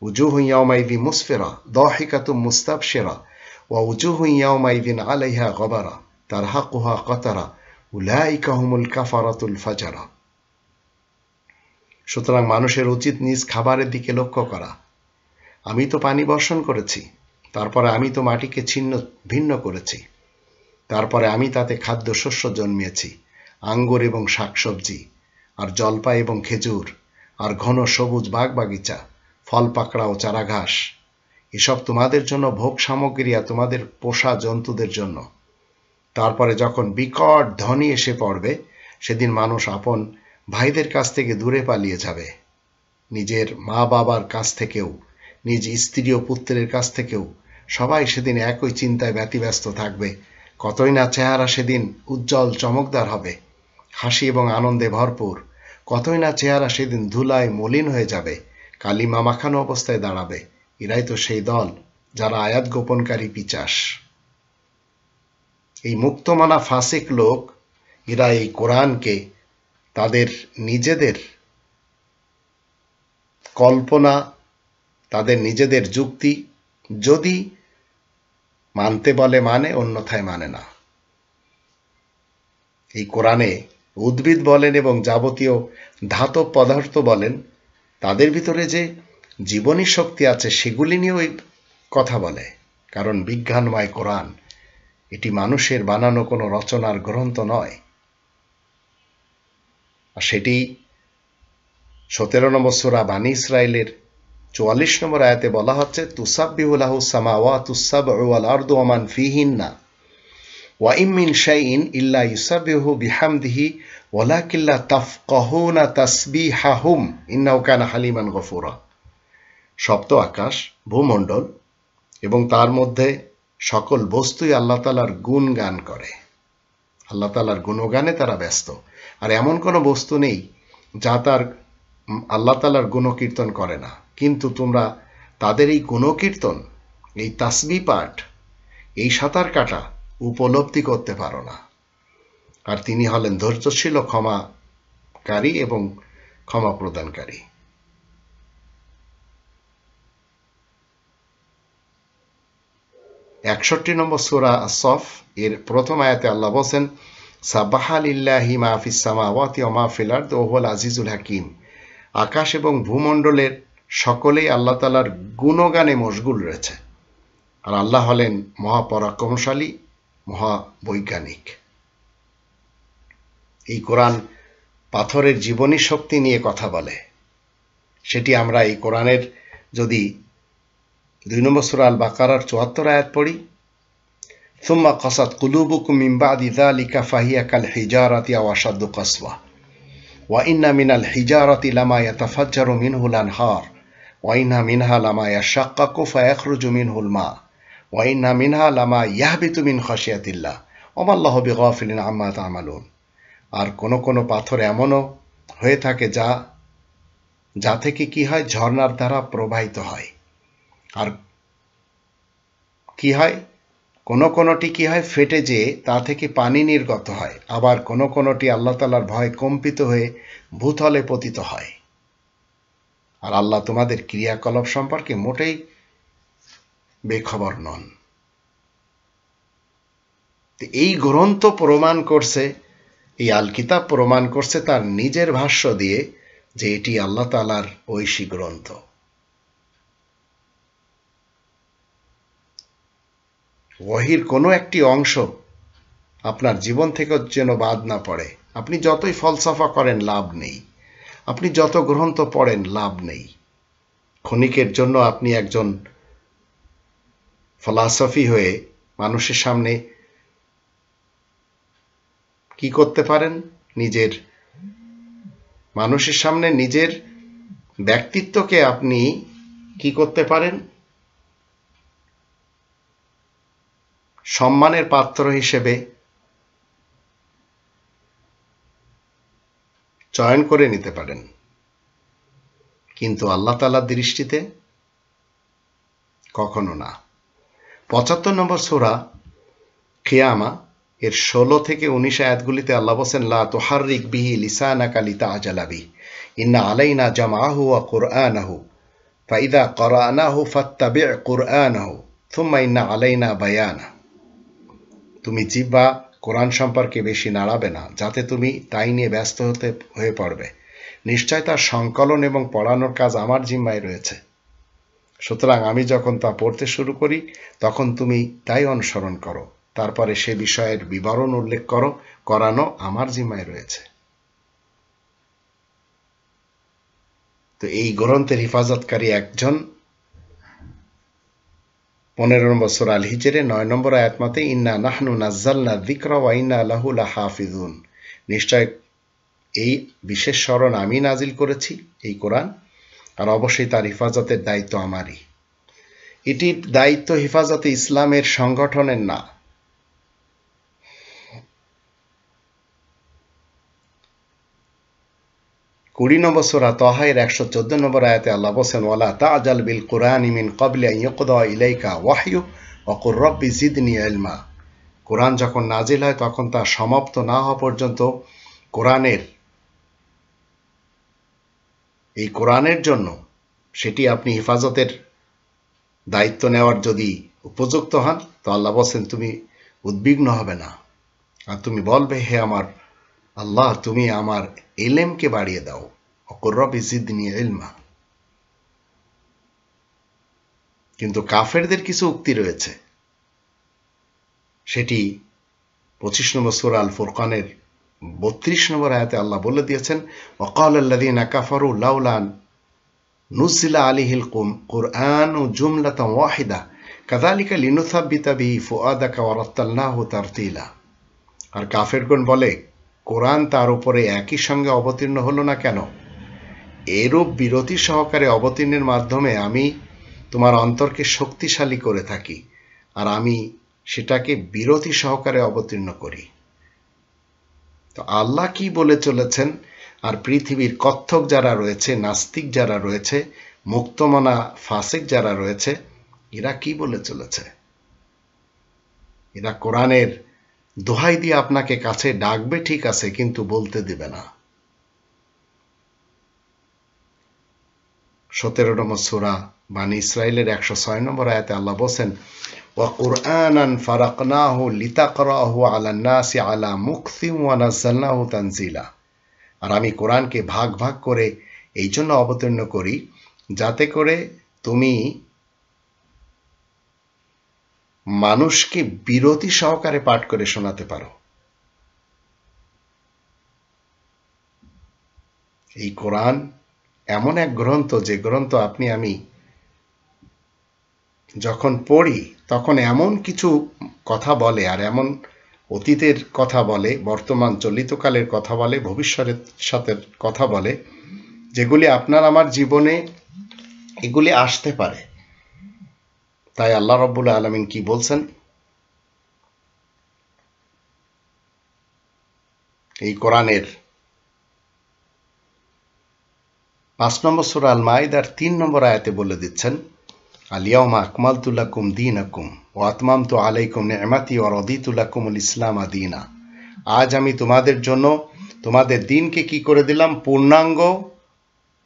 وجوه يومئذ مسفرة ضاحكة مستبشرة ووجوه يومئذ عليها غبرة ترهقها قترة أولئك هم الكفرة الفجرة সুতরাং মানুষের উচিত নিজ খাবারের দিকে লক্ষ্য করা আমি তো পানি বর্ষণ করেছি তারপরে আমি তো মাটিকে ছিন্ন ভিন্ন করেছি তারপরে আমি তাতে খাদ্য শস্য জন্মিয়েছি আঙ্গুর এবং শাকসবজি আর জলপাই এবং খেজুর আর ঘন সবুজ বাগ বাগিচা ফল পাকড়া ও চারাঘাস এসব তোমাদের জন্য ভোগ সামগ্রী আর তোমাদের পোষা জন্তুদের জন্য তারপরে যখন বিকট ধনি এসে পড়বে সেদিন মানুষ আপন ভাইদের কাছ থেকে দূরে পালিয়ে যাবে নিজের মা বাবার কাছ থেকেও নিজ স্ত্রী ও পুত্রের কাছ থেকেও সবাই সেদিন একই চিন্তায় ব্যতিব্যস্ত থাকবে কতই না চেহারা সেদিন উজ্জ্বল চমকদার হবে হাসি এবং আনন্দে ভরপুর কতই না চেহারা সেদিন ধুলায় মলিন হয়ে যাবে কালী মাখানো অবস্থায় দাঁড়াবে এরাই তো সেই দল যারা আয়াত গোপনকারী পিচাস এই মুক্তমানা ফাসিক লোক এরা এই কোরআনকে তাদের নিজেদের কল্পনা তাদের নিজেদের যুক্তি যদি মানতে বলে মানে অন্যথায় মানে না এই কোরআনে উদ্ভিদ বলেন এবং যাবতীয় ধাতব পদার্থ বলেন তাদের ভিতরে যে জীবনী শক্তি আছে সেগুলি নিয়েও কথা বলে কারণ বিজ্ঞানময় কোরআন এটি মানুষের বানানো কোনো রচনার গ্রন্থ নয় আর সেটি সতেরো নম্বর সোরা বানী ইসরায়েলের চুয়াল্লিশ নম্বর আয়াতে বলা হচ্ছে তুসাবিউলাহ সামাওয়া তুসাব আর্দু ওয়া ইমিন শাইন ইল্লা ইউসাবিহু হালিমান গফুরা সপ্ত আকাশ ভূমণ্ডল এবং তার মধ্যে সকল বস্তুই আল্লাহ তালার গান করে আল্লাহ তালার গুণগানে তারা ব্যস্ত আর এমন কোনো বস্তু নেই যা তার আল্লাহ তালার গুণকীর্তন করে না কিন্তু তোমরা তাদের এই কীর্তন এই তাসবি পাঠ এই সাঁতার কাটা উপলব্ধি করতে পারো না আর তিনি হলেন ধৈর্যশীল ক্ষমাকারী এবং ক্ষমা প্রদানকারী একষট্টি নম্বর সুরা সফ এর প্রথম আয়াতে আল্লাহ বলছেন সাবাহালিল্লাহি মাহফিস সামাওয়াতি ও মাহফিলার দোহল আজিজুল হাকিম আকাশ এবং ভূমণ্ডলের সকলেই আল্লাহ তালার গুণগানে মশগুল রয়েছে আর আল্লাহ হলেন মহাপরাক্রমশালী মহাবৈজ্ঞানিক এই কোরআন পাথরের জীবনী শক্তি নিয়ে কথা বলে সেটি আমরা এই কোরআনের যদি দুই নম্বর সুরাল বাকারার চুয়াত্তর আয়াত পড়ি সুম্মা কসাদ মিম্বা দিদা লিকা ফাহিয়া কাল হিজারাতি আওয়াসাদ্দু কসওয়া ওয়া ইন্না মিনাল হিজারাতি লামা ইয়াতাফাজ্জারু হুলান হার ওয়াইনা মিনহা লামা ইয়াশাক্কাকু ফায়াখরুজু মিনহুল মা ওয়াইনা মিনহা লামা ইয়াহবিতু মিন খসিয়াতিল্লাহ অমাল্লাহ বিগাফিলিন আম্মা তামালুন আর কোনো কোনো পাথর এমনও হয়ে থাকে যা যা থেকে কি হয় ঝর্ণার দ্বারা প্রবাহিত হয় আর কি হয় কোন কোনটি কি হয় ফেটে যেয়ে তা থেকে পানি নির্গত হয় আবার কোনো কোনোটি আল্লাহ তালার ভয় কম্পিত হয়ে ভূতলে পতিত হয় আর আল্লাহ তোমাদের ক্রিয়াকলাপ সম্পর্কে মোটেই বেখবর নন এই গ্রন্থ প্রমাণ করছে এই আল কিতাব প্রমাণ করছে তার নিজের ভাষ্য দিয়ে যে এটি আল্লাহ তালার ঐশী গ্রন্থ ওহির কোনো একটি অংশ আপনার জীবন থেকে যেন বাদ না পড়ে আপনি যতই ফলসফা করেন লাভ নেই আপনি যত গ্রন্থ পড়েন লাভ নেই ক্ষণিকের জন্য আপনি একজন ফলাসফি হয়ে মানুষের সামনে কি করতে পারেন নিজের মানুষের সামনে নিজের ব্যক্তিত্বকে আপনি কি করতে পারেন সম্মানের পাত্র হিসেবে চয়ন করে নিতে পারেন কিন্তু আল্লাহ তালার দৃষ্টিতে কখনো না পঁচাত্তর নম্বর সোরা খেয়ামা এর ষোলো থেকে উনিশ আয়াতগুলিতে আল্লাহ বসেন লা তোহারিক বিহি লিসানা কালিতা আজালাবি ইন্না আলাইনা জামাহু আ কোরআনাহু ফাইদা বে ফাত্তাবে কোরআনাহু থুম্মা ইন্না আলাইনা বায়ানা তুমি জিব্বা কোরআন সম্পর্কে বেশি নাড়াবে না যাতে তুমি তাই নিয়ে ব্যস্ত হতে হয়ে পড়বে নিশ্চয় তার সংকলন এবং পড়ানোর কাজ আমার জিম্মায় রয়েছে সুতরাং আমি যখন তা পড়তে শুরু করি তখন তুমি তাই অনুসরণ করো তারপরে সে বিষয়ের বিবরণ উল্লেখ করো করানো আমার জিম্মায় রয়েছে তো এই গ্রন্থের হেফাজতকারী একজন পনেরো নম্বর সোরা আল হিজরে নয় নম্বর আয়াতমাতে ইন্না নাহনু নাজ্জালনা দিকরা ওয়া ইন্না লাহুলা হাফিজুন নিশ্চয় এই বিশেষ স্মরণ আমি নাজিল করেছি এই কোরআন আর অবশ্যই তার হেফাজতের দায়িত্ব আমারই এটির দায়িত্ব হেফাজতে ইসলামের সংগঠনের না কুড়ি নম্বর সুরা তহাইয়ের একশো চোদ্দ নম্বর আয়াতে আল্লাহ বসেন ওয়ালা তা আজাল বিল কোরআন ইমিন কবলিয়া ইয়কদ ইলাইকা ওয়াহিউ অকুর রব্বি জিদনি এলমা কোরআন যখন নাজিল হয় তখন তা সমাপ্ত না হওয়া পর্যন্ত কোরআনের এই কোরআনের জন্য সেটি আপনি হেফাজতের দায়িত্ব নেওয়ার যদি উপযুক্ত হন তো আল্লাহ বসেন তুমি উদ্বিগ্ন হবে না আর তুমি বলবে হে আমার আল্লাহ তুমি আমার এলেমকে বাড়িয়ে দাও অকর্রব কিন্তু কাফেরদের কিছু উক্তি রয়েছে সেটি পঁচিশ নম্বর সুর আল ফুরকানের বত্রিশ নম্বর আয়াতে আল্লাহ বলে দিয়েছেন অকাল আল্লাদিন আকাফারু লাউলান নুজিলা আলী কুম কোরআন ও জুমলাতা ওয়াহিদা কাদালিকা বি ফুয়াদা কাওয়ারাত্তাল্লাহ তার আর কাফেরগণ বলে কোরআন তার উপরে একই সঙ্গে অবতীর্ণ হলো না কেন এরূপ বিরতি সহকারে অবতীর্ণের মাধ্যমে আমি তোমার অন্তরকে শক্তিশালী করে থাকি আর আমি সেটাকে বিরতি সহকারে অবতীর্ণ করি তো আল্লাহ কি বলে চলেছেন আর পৃথিবীর কত্থক যারা রয়েছে নাস্তিক যারা রয়েছে মুক্তমনা ফাসিক যারা রয়েছে এরা কি বলে চলেছে এরা কোরআনের দোহাই দিয়ে আপনাকে কাছে ডাকবে ঠিক আছে কিন্তু বলতে দিবে না সতেরো নম্বর সুরা বানি ইসরায়েলের একশো ছয় নম্বর আয়াতে আল্লাহ বলছেন আর আমি কোরআনকে ভাগ ভাগ করে এই জন্য অবতীর্ণ করি যাতে করে তুমি মানুষকে বিরতি সহকারে পাঠ করে শোনাতে পারো এই কোরআন এমন এক গ্রন্থ যে গ্রন্থ আপনি আমি যখন পড়ি তখন এমন কিছু কথা বলে আর এমন অতীতের কথা বলে বর্তমান চলিতকালের কথা বলে ভবিষ্যতের সাথে কথা বলে যেগুলি আপনার আমার জীবনে এগুলি আসতে পারে তাই আল্লাহ রব্বুল আলমিন কি বলছেন এই কোরআনের পাঁচ নম্বর সুর আল মাইদার তিন নম্বর আয়াতে বলে দিচ্ছেন আলিয়াউমা আকমাল তুল্লাকুম দিন আকুম ও আতমাম তো আলাইকুম নেমাতি ওর রদি তুল্লাকুমুল ইসলাম আদিনা আজ আমি তোমাদের জন্য তোমাদের দিনকে কি করে দিলাম পূর্ণাঙ্গ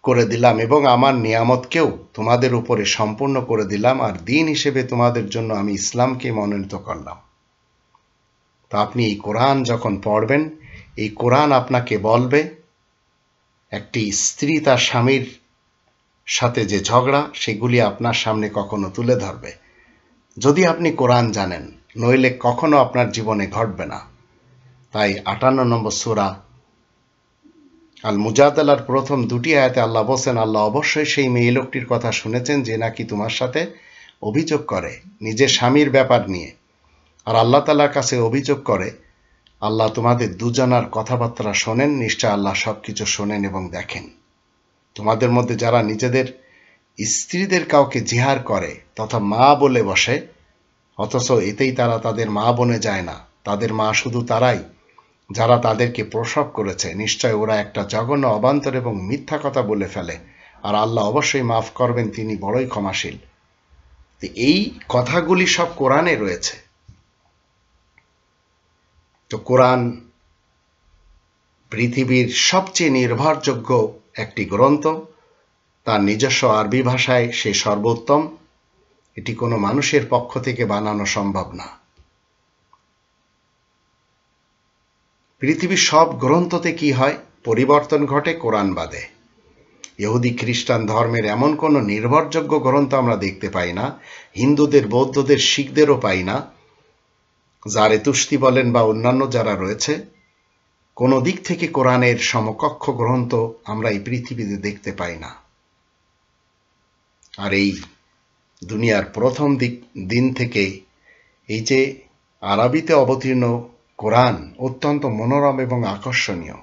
করে দিলাম এবং আমার নিয়ামতকেও তোমাদের উপরে সম্পূর্ণ করে দিলাম আর দিন হিসেবে তোমাদের জন্য আমি ইসলামকে মনোনীত করলাম তা আপনি এই কোরআন যখন পড়বেন এই কোরআন আপনাকে বলবে একটি স্ত্রী তার স্বামীর সাথে যে ঝগড়া সেগুলি আপনার সামনে কখনো তুলে ধরবে যদি আপনি কোরআন জানেন নইলে কখনো আপনার জীবনে ঘটবে না তাই আটান্ন নম্বর সুরা আল মুজাদালার প্রথম দুটি আয়াতে আল্লাহ বলছেন আল্লাহ অবশ্যই সেই মেয়ে লোকটির কথা শুনেছেন যে নাকি তোমার সাথে অভিযোগ করে নিজের স্বামীর ব্যাপার নিয়ে আর আল্লাহ তালার কাছে অভিযোগ করে আল্লাহ তোমাদের দুজনার কথাবার্তা শোনেন নিশ্চয় আল্লাহ সব কিছু শোনেন এবং দেখেন তোমাদের মধ্যে যারা নিজেদের স্ত্রীদের কাউকে জিহার করে তথা মা বলে বসে অথচ এতেই তারা তাদের মা বনে যায় না তাদের মা শুধু তারাই যারা তাদেরকে প্রসব করেছে নিশ্চয় ওরা একটা জঘন্য অবান্তর এবং মিথ্যা কথা বলে ফেলে আর আল্লাহ অবশ্যই মাফ করবেন তিনি বড়ই ক্ষমাশীল এই কথাগুলি সব কোরআনে রয়েছে তো কোরআন পৃথিবীর সবচেয়ে নির্ভরযোগ্য একটি গ্রন্থ তার নিজস্ব আরবি ভাষায় সে সর্বোত্তম এটি কোনো মানুষের পক্ষ থেকে বানানো সম্ভব না পৃথিবীর সব গ্রন্থতে কি হয় পরিবর্তন ঘটে কোরআন বাদে ইহুদি খ্রিস্টান ধর্মের এমন কোনো নির্ভরযোগ্য গ্রন্থ আমরা দেখতে পাই না হিন্দুদের বৌদ্ধদের শিখদেরও পাই না যার এতুষ্টি বলেন বা অন্যান্য যারা রয়েছে কোনো দিক থেকে কোরআনের সমকক্ষ গ্রন্থ আমরা এই পৃথিবীতে দেখতে পাই না আর এই দুনিয়ার প্রথম দিক দিন থেকে এই যে আরবিতে অবতীর্ণ কোরআন অত্যন্ত মনোরম এবং আকর্ষণীয়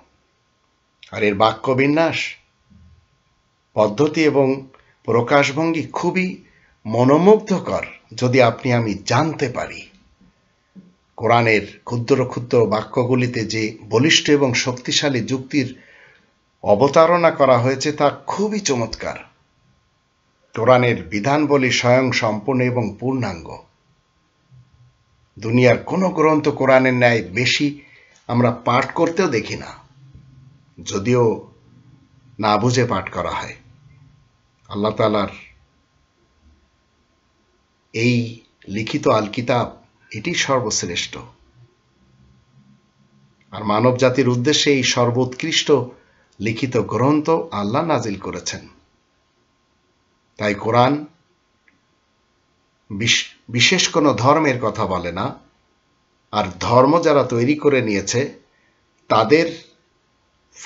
আর এর বাক্য বিন্যাস পদ্ধতি এবং প্রকাশভঙ্গি খুবই মনোমুগ্ধকর যদি আপনি আমি জানতে পারি কোরআনের ক্ষুদ্র ক্ষুদ্র বাক্যগুলিতে যে বলিষ্ঠ এবং শক্তিশালী যুক্তির অবতারণা করা হয়েছে তা খুবই চমৎকার কোরআনের বিধানবলী স্বয়ং সম্পূর্ণ এবং পূর্ণাঙ্গ দুনিয়ার কোনো গ্রন্থ কোরআনের ন্যায় বেশি আমরা পাঠ করতেও দেখি না যদিও না বুঝে পাঠ করা হয় আল্লাহ তালার এই লিখিত আল কিতাব এটি সর্বশ্রেষ্ঠ আর মানব জাতির উদ্দেশ্যে এই সর্বোৎকৃষ্ট লিখিত গ্রন্থ আল্লাহ নাজিল করেছেন তাই কোরআন বিশেষ কোনো ধর্মের কথা বলে না আর ধর্ম যারা তৈরি করে নিয়েছে তাদের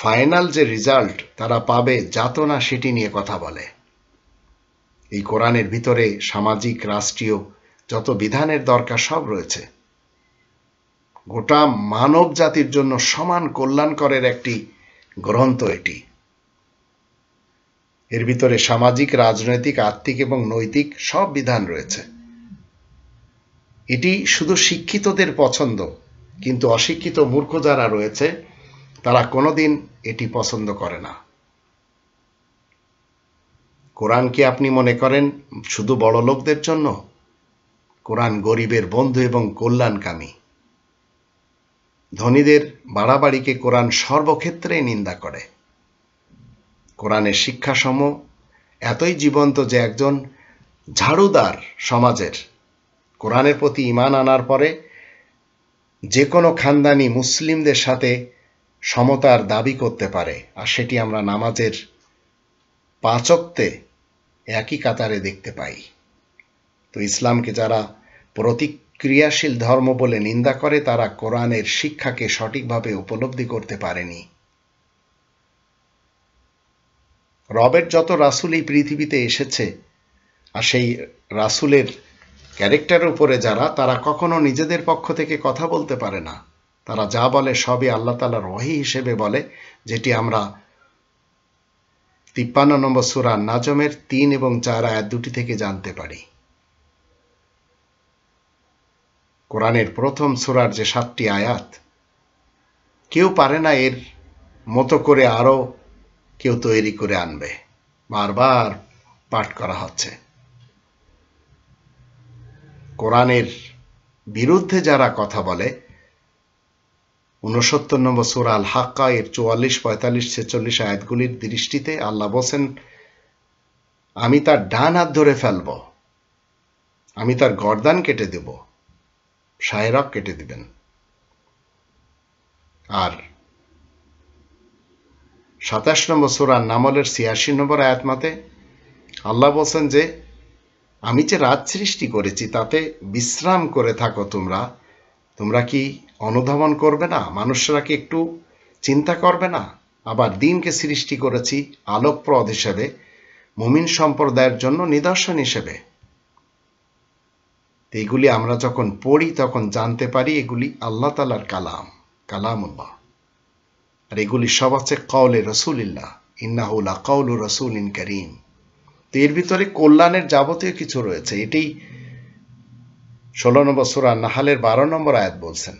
ফাইনাল যে রেজাল্ট তারা পাবে যাতনা সেটি নিয়ে কথা বলে এই কোরআনের ভিতরে সামাজিক রাষ্ট্রীয় যত বিধানের দরকার সব রয়েছে গোটা মানব জাতির জন্য সমান কল্যাণকরের একটি গ্রন্থ এটি এর ভিতরে সামাজিক রাজনৈতিক আর্থিক এবং নৈতিক সব বিধান রয়েছে এটি শুধু শিক্ষিতদের পছন্দ কিন্তু অশিক্ষিত মূর্খ যারা রয়েছে তারা কোনোদিন এটি পছন্দ করে না কোরআন কি আপনি মনে করেন শুধু বড় লোকদের জন্য কোরআন গরিবের বন্ধু এবং কল্যাণকামী ধনীদের বাড়াবাড়িকে কোরআন সর্বক্ষেত্রে নিন্দা করে কোরআনের শিক্ষাসম এতই জীবন্ত যে একজন ঝাড়ুদার সমাজের কোরআনের প্রতি ইমান আনার পরে যে কোনো খানদানি মুসলিমদের সাথে সমতার দাবি করতে পারে আর সেটি আমরা নামাজের পাচকতে একই কাতারে দেখতে পাই তো ইসলামকে যারা প্রতিক্রিয়াশীল ধর্ম বলে নিন্দা করে তারা কোরআনের শিক্ষাকে সঠিকভাবে উপলব্ধি করতে পারেনি রবের যত রাসুলই পৃথিবীতে এসেছে আর সেই রাসুলের ক্যারেক্টারের উপরে যারা তারা কখনো নিজেদের পক্ষ থেকে কথা বলতে পারে না তারা যা বলে সবই আল্লাহ তালার ওহি হিসেবে বলে যেটি আমরা তিপ্পান্ন নম্বর সুরা নাজমের তিন এবং চার আয়াত দুটি থেকে জানতে পারি কোরআনের প্রথম সুরার যে সাতটি আয়াত কেউ পারে না এর মতো করে আরও কেউ তৈরি করে আনবে বারবার পাঠ করা হচ্ছে কোরআনের বিরুদ্ধে যারা কথা বলে উনসত্তর নম্বর সুর আল হাক্কা এর চুয়াল্লিশ পঁয়তাল্লিশ ছেচল্লিশ আয়াতগুলির দৃষ্টিতে আল্লাহ বলছেন আমি তার ডান হাত ধরে ফেলব আমি তার গর্দান কেটে দেব সাহেরক কেটে দিবেন আর সাতাশ নম্বর সুরার নামলের ছিয়াশি নম্বর আয়াতমাতে আল্লাহ বলছেন যে আমি যে রাত সৃষ্টি করেছি তাতে বিশ্রাম করে থাকো তোমরা তোমরা কি অনুধাবন করবে না মানুষরা কি একটু চিন্তা করবে না আবার দিনকে সৃষ্টি করেছি আলোকপ্রদ হিসেবে মুমিন সম্প্রদায়ের জন্য নিদর্শন হিসেবে এগুলি আমরা যখন পড়ি তখন জানতে পারি এগুলি আল্লাহ তালার কালাম কালামুল্লাহ আর এগুলি সব আছে কৌলে রসুলিল্লাহ ইন্নাহুল্লাহ কৌল রসুল ইন করিম তো এর ভিতরে কল্যাণের যাবতীয় কিছু রয়েছে এটি ষোলো নম্বর সুরা নাহালের বারো নম্বর আয়াত বলছেন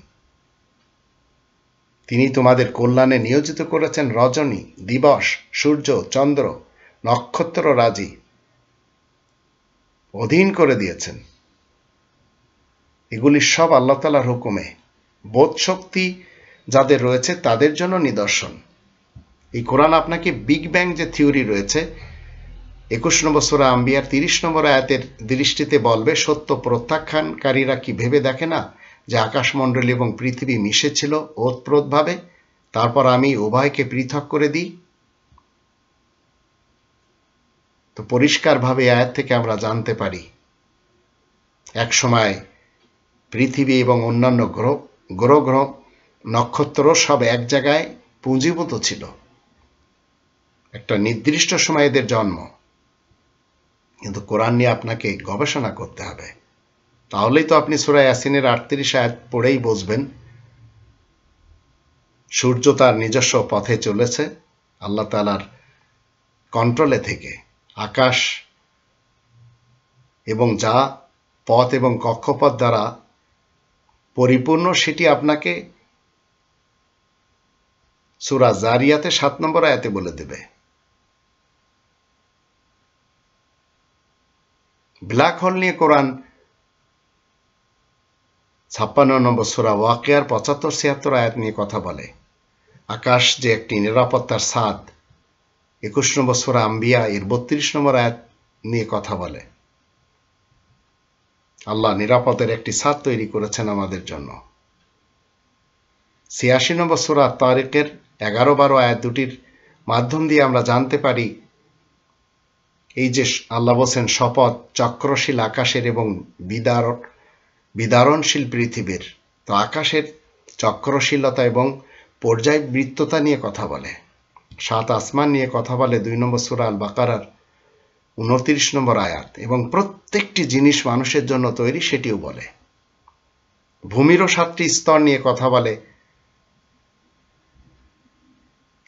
তিনি তোমাদের কল্যাণে নিয়োজিত করেছেন রজনী দিবস সূর্য চন্দ্র নক্ষত্র রাজি অধীন করে দিয়েছেন এগুলি সব আল্লাহ তালার হুকুমে বোধ শক্তি যাদের রয়েছে তাদের জন্য নিদর্শন এই কোরআন আপনাকে বিগ ব্যাং যে থিওরি রয়েছে একুশ নম্বর সোরা আম্বিয়ার তিরিশ নম্বর আয়াতের দৃষ্টিতে বলবে সত্য প্রত্যাখ্যানকারীরা কি ভেবে দেখে না যে আকাশমণ্ডলী এবং পৃথিবী মিশেছিল ওতপ্রোতভাবে তারপর আমি উভয়কে পৃথক করে দিই তো পরিষ্কারভাবে আয়াত থেকে আমরা জানতে পারি এক সময় পৃথিবী এবং অন্যান্য গ্রহ গ্রহ গ্রহ নক্ষত্র সব এক জায়গায় পুঁজিভূত ছিল একটা নির্দিষ্ট সময় এদের জন্ম কিন্তু কোরআন নিয়ে আপনাকে গবেষণা করতে হবে তাহলেই তো আপনি সুরা ইয়াসিনের আটত্রিশ আয়াত পড়েই বুঝবেন সূর্য তার নিজস্ব পথে চলেছে আল্লাহ তালার কন্ট্রোলে থেকে আকাশ এবং যা পথ এবং কক্ষপথ দ্বারা পরিপূর্ণ সেটি আপনাকে সুরা জারিয়াতে সাত নম্বর আয়াতে বলে দেবে ব্ল্যাক হোল নিয়ে কোরআন ছাপ্পান্ন নম্বর সুরা ওয়াকিয়ার পঁচাত্তর ছিয়াত্তর আয়াত নিয়ে কথা বলে আকাশ যে একটি নিরাপত্তার সাদ একুশ নম্বর সুরা আম্বিয়া এর বত্রিশ নম্বর আয়াত নিয়ে কথা বলে আল্লাহ নিরাপদের একটি সাদ তৈরি করেছেন আমাদের জন্য ছিয়াশি নম্বর সুরা তারিকের এগারো বারো আয়াত দুটির মাধ্যম দিয়ে আমরা জানতে পারি এই যে আল্লাহ বলছেন শপথ চক্রশীল আকাশের এবং বিদার বিদারণশীল পৃথিবীর তো আকাশের চক্রশীলতা এবং পর্যায়বৃত্ততা নিয়ে কথা বলে সাত আসমান নিয়ে কথা বলে দুই নম্বর সুরা আল বাকারার উনত্রিশ নম্বর আয়াত এবং প্রত্যেকটি জিনিস মানুষের জন্য তৈরি সেটিও বলে ভূমিরও সাতটি স্তর নিয়ে কথা বলে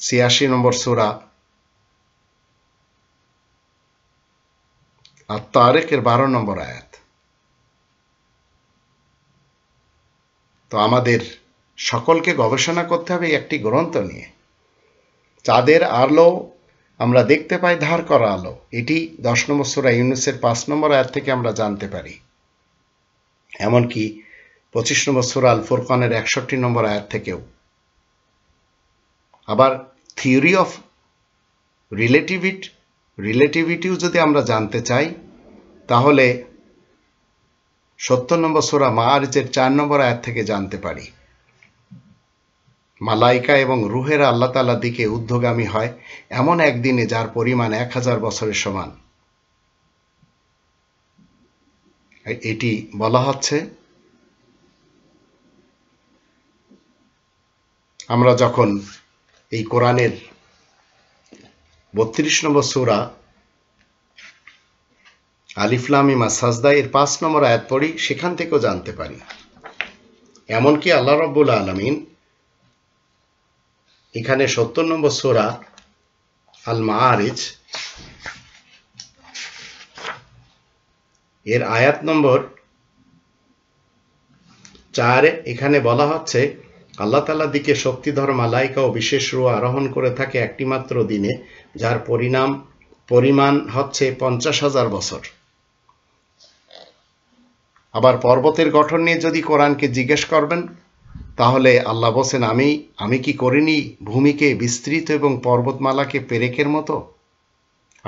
ছিয়াশি নম্বর সুরা আর তারেকের বারো নম্বর আয়াত তো আমাদের সকলকে গবেষণা করতে হবে একটি গ্রন্থ নিয়ে চাঁদের আলো আমরা দেখতে পাই ধার করা আলো এটি দশ নম্বর সুরা ইউনুসের পাঁচ নম্বর আয়াত থেকে আমরা জানতে পারি এমনকি পঁচিশ নম্বর সুরা আল ফোরকানের একষট্টি নম্বর আয়াত থেকেও আবার থিওরি অফ রিলেটিভিট রিলেটিভিটিও যদি আমরা জানতে চাই তাহলে সত্তর নম্বর সোরা মারিজের চার নম্বর আয়াত থেকে জানতে পারি মালাইকা এবং রুহের আল্লাহ তালা দিকে উদ্যোগামী হয় এমন একদিনে যার পরিমাণ এক হাজার বছরের সমান এটি বলা হচ্ছে আমরা যখন এই কোরআনের বত্রিশ নম্বর সৌরা আলিফলামিমা সাজদা এর পাঁচ নম্বর আয়াত পড়ি সেখান থেকেও জানতে পারি এমনকি আল্লাহ রব্বুল আলমিন এখানে সত্তর নম্বর সোরা আল মারিজ এর আয়াত নম্বর চার এখানে বলা হচ্ছে আল্লাহ তালার দিকে শক্তিধর মালাইকা ও বিশেষ রু আরোহণ করে থাকে একটিমাত্র দিনে যার পরিণাম পরিমাণ হচ্ছে পঞ্চাশ হাজার বছর আবার পর্বতের গঠন নিয়ে যদি কোরআনকে জিজ্ঞেস করবেন তাহলে আল্লাহ বসেন আমি আমি কি করিনি ভূমিকে বিস্তৃত এবং পর্বতমালাকে পেরেকের মতো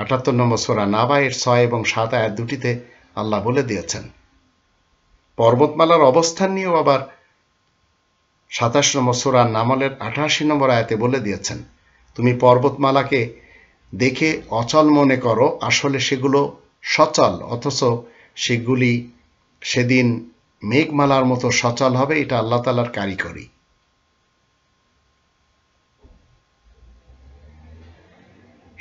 আটাত্তর নম্বর সোরা নাবায়ের ছয় এবং সাত আয়ের দুটিতে আল্লাহ বলে দিয়েছেন পর্বতমালার অবস্থান নিয়েও আবার সাতাশ নম্বর সোরা নামলের আঠাশি নম্বর আয়াতে বলে দিয়েছেন তুমি পর্বতমালাকে দেখে অচল মনে করো আসলে সেগুলো সচল অথচ সেগুলি সেদিন মেঘমালার মতো সচল হবে এটা আল্লাহ তালার কারিগরি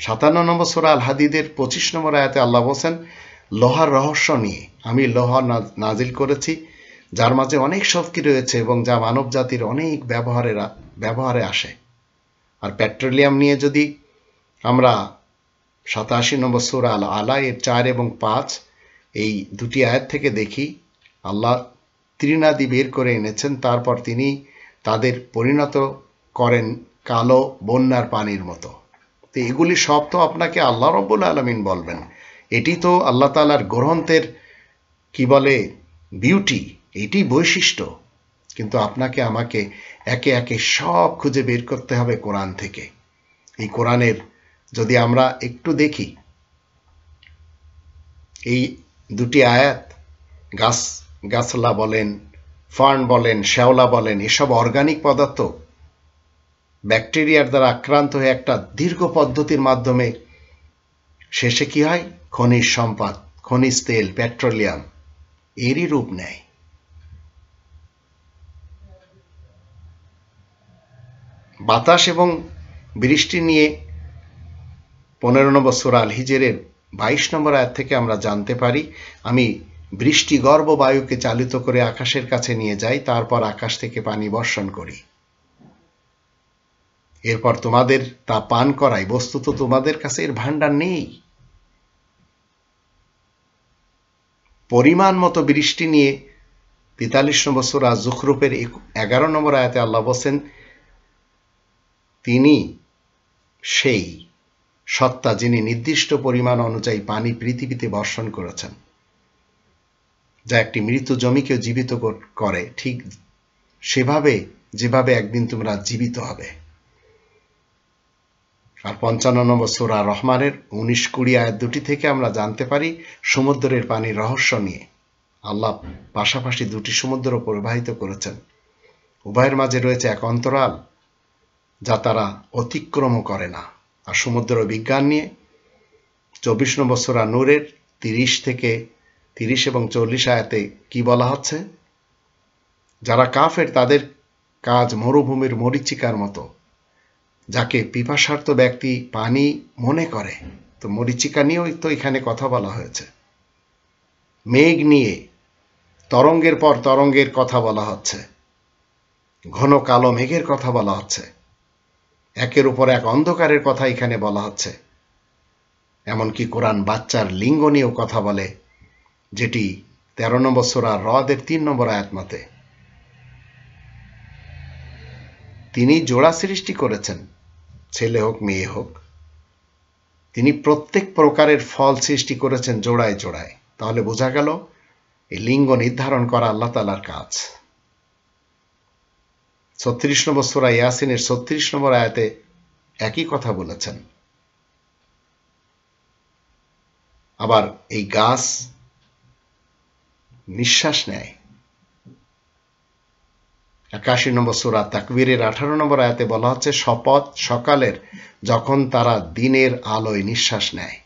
সাতান্ন নম্বর সোরা আল হাদিদের পঁচিশ নম্বর আয়াতে আল্লাহ বলছেন লোহার রহস্য নিয়ে আমি লোহা নাজিল করেছি যার মাঝে অনেক শক্তি রয়েছে এবং যা মানব জাতির অনেক ব্যবহারে ব্যবহারে আসে আর পেট্রোলিয়াম নিয়ে যদি আমরা সাতাশি নম্বর সুর আল আলা এর চার এবং পাঁচ এই দুটি আয়াত থেকে দেখি আল্লাহ ত্রিনাদি বের করে এনেছেন তারপর তিনি তাদের পরিণত করেন কালো বন্যার পানির মতো তো এগুলি সব তো আপনাকে আল্লাহ রব্বুল আলমিন বলবেন এটি তো আল্লাহ তালার গ্রন্থের কি বলে বিউটি এটি বৈশিষ্ট্য কিন্তু আপনাকে আমাকে একে একে সব খুঁজে বের করতে হবে কোরআন থেকে এই কোরআনের যদি আমরা একটু দেখি এই দুটি আয়াত গাছ গাছলা বলেন ফার্ন বলেন শ্যাওলা বলেন এসব অর্গানিক পদার্থ ব্যাকটেরিয়ার দ্বারা আক্রান্ত হয়ে একটা দীর্ঘ পদ্ধতির মাধ্যমে শেষে কি হয় খনিজ সম্পদ খনিজ তেল পেট্রোলিয়াম এরই রূপ নেয় বাতাস এবং বৃষ্টি নিয়ে পনেরো নম্বর সোরা আল হিজেরের বাইশ নম্বর আয়াত থেকে আমরা জানতে পারি আমি বৃষ্টি গর্ব বায়ুকে চালিত করে আকাশের কাছে নিয়ে যাই তারপর আকাশ থেকে পানি বর্ষণ করি এরপর তোমাদের তা পান করাই বস্তুত তোমাদের কাছে এর ভাণ্ডার নেই পরিমাণ মতো বৃষ্টি নিয়ে তেতাল্লিশ নম্বর সুরা জুখরুপের এগারো নম্বর আয়াতে আল্লাহ বসেন তিনি সেই সত্তা যিনি নির্দিষ্ট পরিমাণ অনুযায়ী পানি পৃথিবীতে বর্ষণ করেছেন যা একটি মৃত জমিকে জীবিত করে ঠিক সেভাবে যেভাবে একদিন তোমরা জীবিত হবে আর পঞ্চান্ন নম্বর সোরা রহমানের উনিশ কুড়ি আয়াত দুটি থেকে আমরা জানতে পারি সমুদ্রের পানির রহস্য নিয়ে আল্লাহ পাশাপাশি দুটি সমুদ্র প্রবাহিত করেছেন উভয়ের মাঝে রয়েছে এক অন্তরাল যা তারা অতিক্রম করে না আর সমুদ্র বিজ্ঞান নিয়ে চব্বিশ নম্বর সুরা নূরের তিরিশ থেকে তিরিশ এবং চল্লিশ আয়াতে কি বলা হচ্ছে যারা কাফের তাদের কাজ মরুভূমির মরিচিকার মতো যাকে পিপাসার্থ ব্যক্তি পানি মনে করে তো মরিচিকা নিয়েও তো এখানে কথা বলা হয়েছে মেঘ নিয়ে তরঙ্গের পর তরঙ্গের কথা বলা হচ্ছে ঘন কালো মেঘের কথা বলা হচ্ছে একের উপর এক অন্ধকারের কথা এখানে বলা হচ্ছে এমনকি কোরআন বাচ্চার লিঙ্গ নিয়েও কথা বলে যেটি তেরো নম্বর সোরা হ্রদের তিন নম্বর আয়াতমাতে তিনি জোড়া সৃষ্টি করেছেন ছেলে হোক মেয়ে হোক তিনি প্রত্যেক প্রকারের ফল সৃষ্টি করেছেন জোড়ায় জোড়ায় তাহলে বোঝা গেল এই লিঙ্গ নির্ধারণ করা আল্লাহ তালার কাজ ছত্রিশ নম্বর সোরা ইয়াসিনের ছত্রিশ নম্বর আয়াতে একই কথা বলেছেন আবার এই গাছ নিঃশ্বাস নেয় একাশি নম্বর সোরা তাকবীরের আঠারো নম্বর আয়াতে বলা হচ্ছে শপথ সকালের যখন তারা দিনের আলোয় নিঃশ্বাস নেয়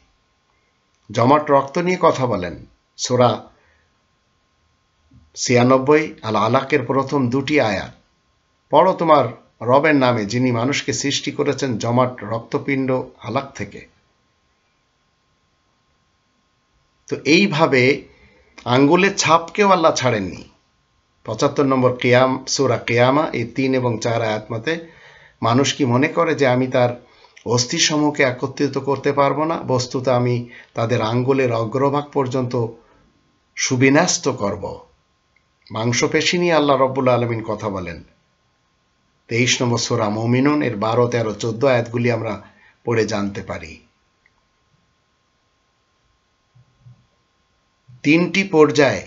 জমাট রক্ত নিয়ে কথা বলেন সোরা ছিয়ানব্বই আল আলাকের প্রথম দুটি আয়াত পড়ো তোমার রবের নামে যিনি মানুষকে সৃষ্টি করেছেন জমাট রক্তপিণ্ড আলাক থেকে তো এইভাবে আঙ্গুলের ছাপকেও আল্লাহ ছাড়েননি পঁচাত্তর নম্বর কেয়াম সুরা কেয়ামা এই তিন এবং চার আয়াতমাতে মানুষ কি মনে করে যে আমি তার অস্থিসমূহকে একত্রিত করতে পারবো না বস্তুত আমি তাদের আঙ্গুলের অগ্রভাগ পর্যন্ত সুবিন্যস্ত করব মাংসপেশি নিয়ে আল্লাহ রব্বুল আলমিন কথা বলেন তেইশ নম্বর সোরা মমিনুন এর বারো তেরো চোদ্দ আয়াতগুলি আমরা পড়ে জানতে পারি তিনটি পর্যায়ে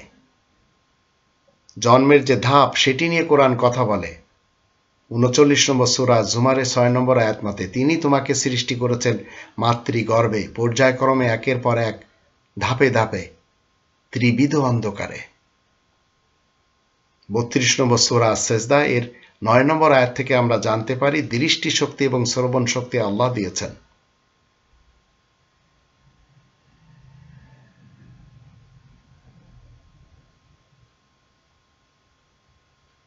জন্মের যে ধাপ সেটি নিয়ে কোরআন কথা বলে উনচল্লিশ নম্বর সুরা জুমারে ছয় নম্বর আয়াত মতে তিনি তোমাকে সৃষ্টি করেছেন মাতৃগর্ভে পর্যায়ক্রমে একের পর এক ধাপে ধাপে ত্রিবিধ অন্ধকারে বত্রিশ নম্বর সুরা সেজদা এর নয় নম্বর আয়াত থেকে আমরা জানতে পারি দৃষ্টি শক্তি এবং শ্রবণ শক্তি আল্লাহ দিয়েছেন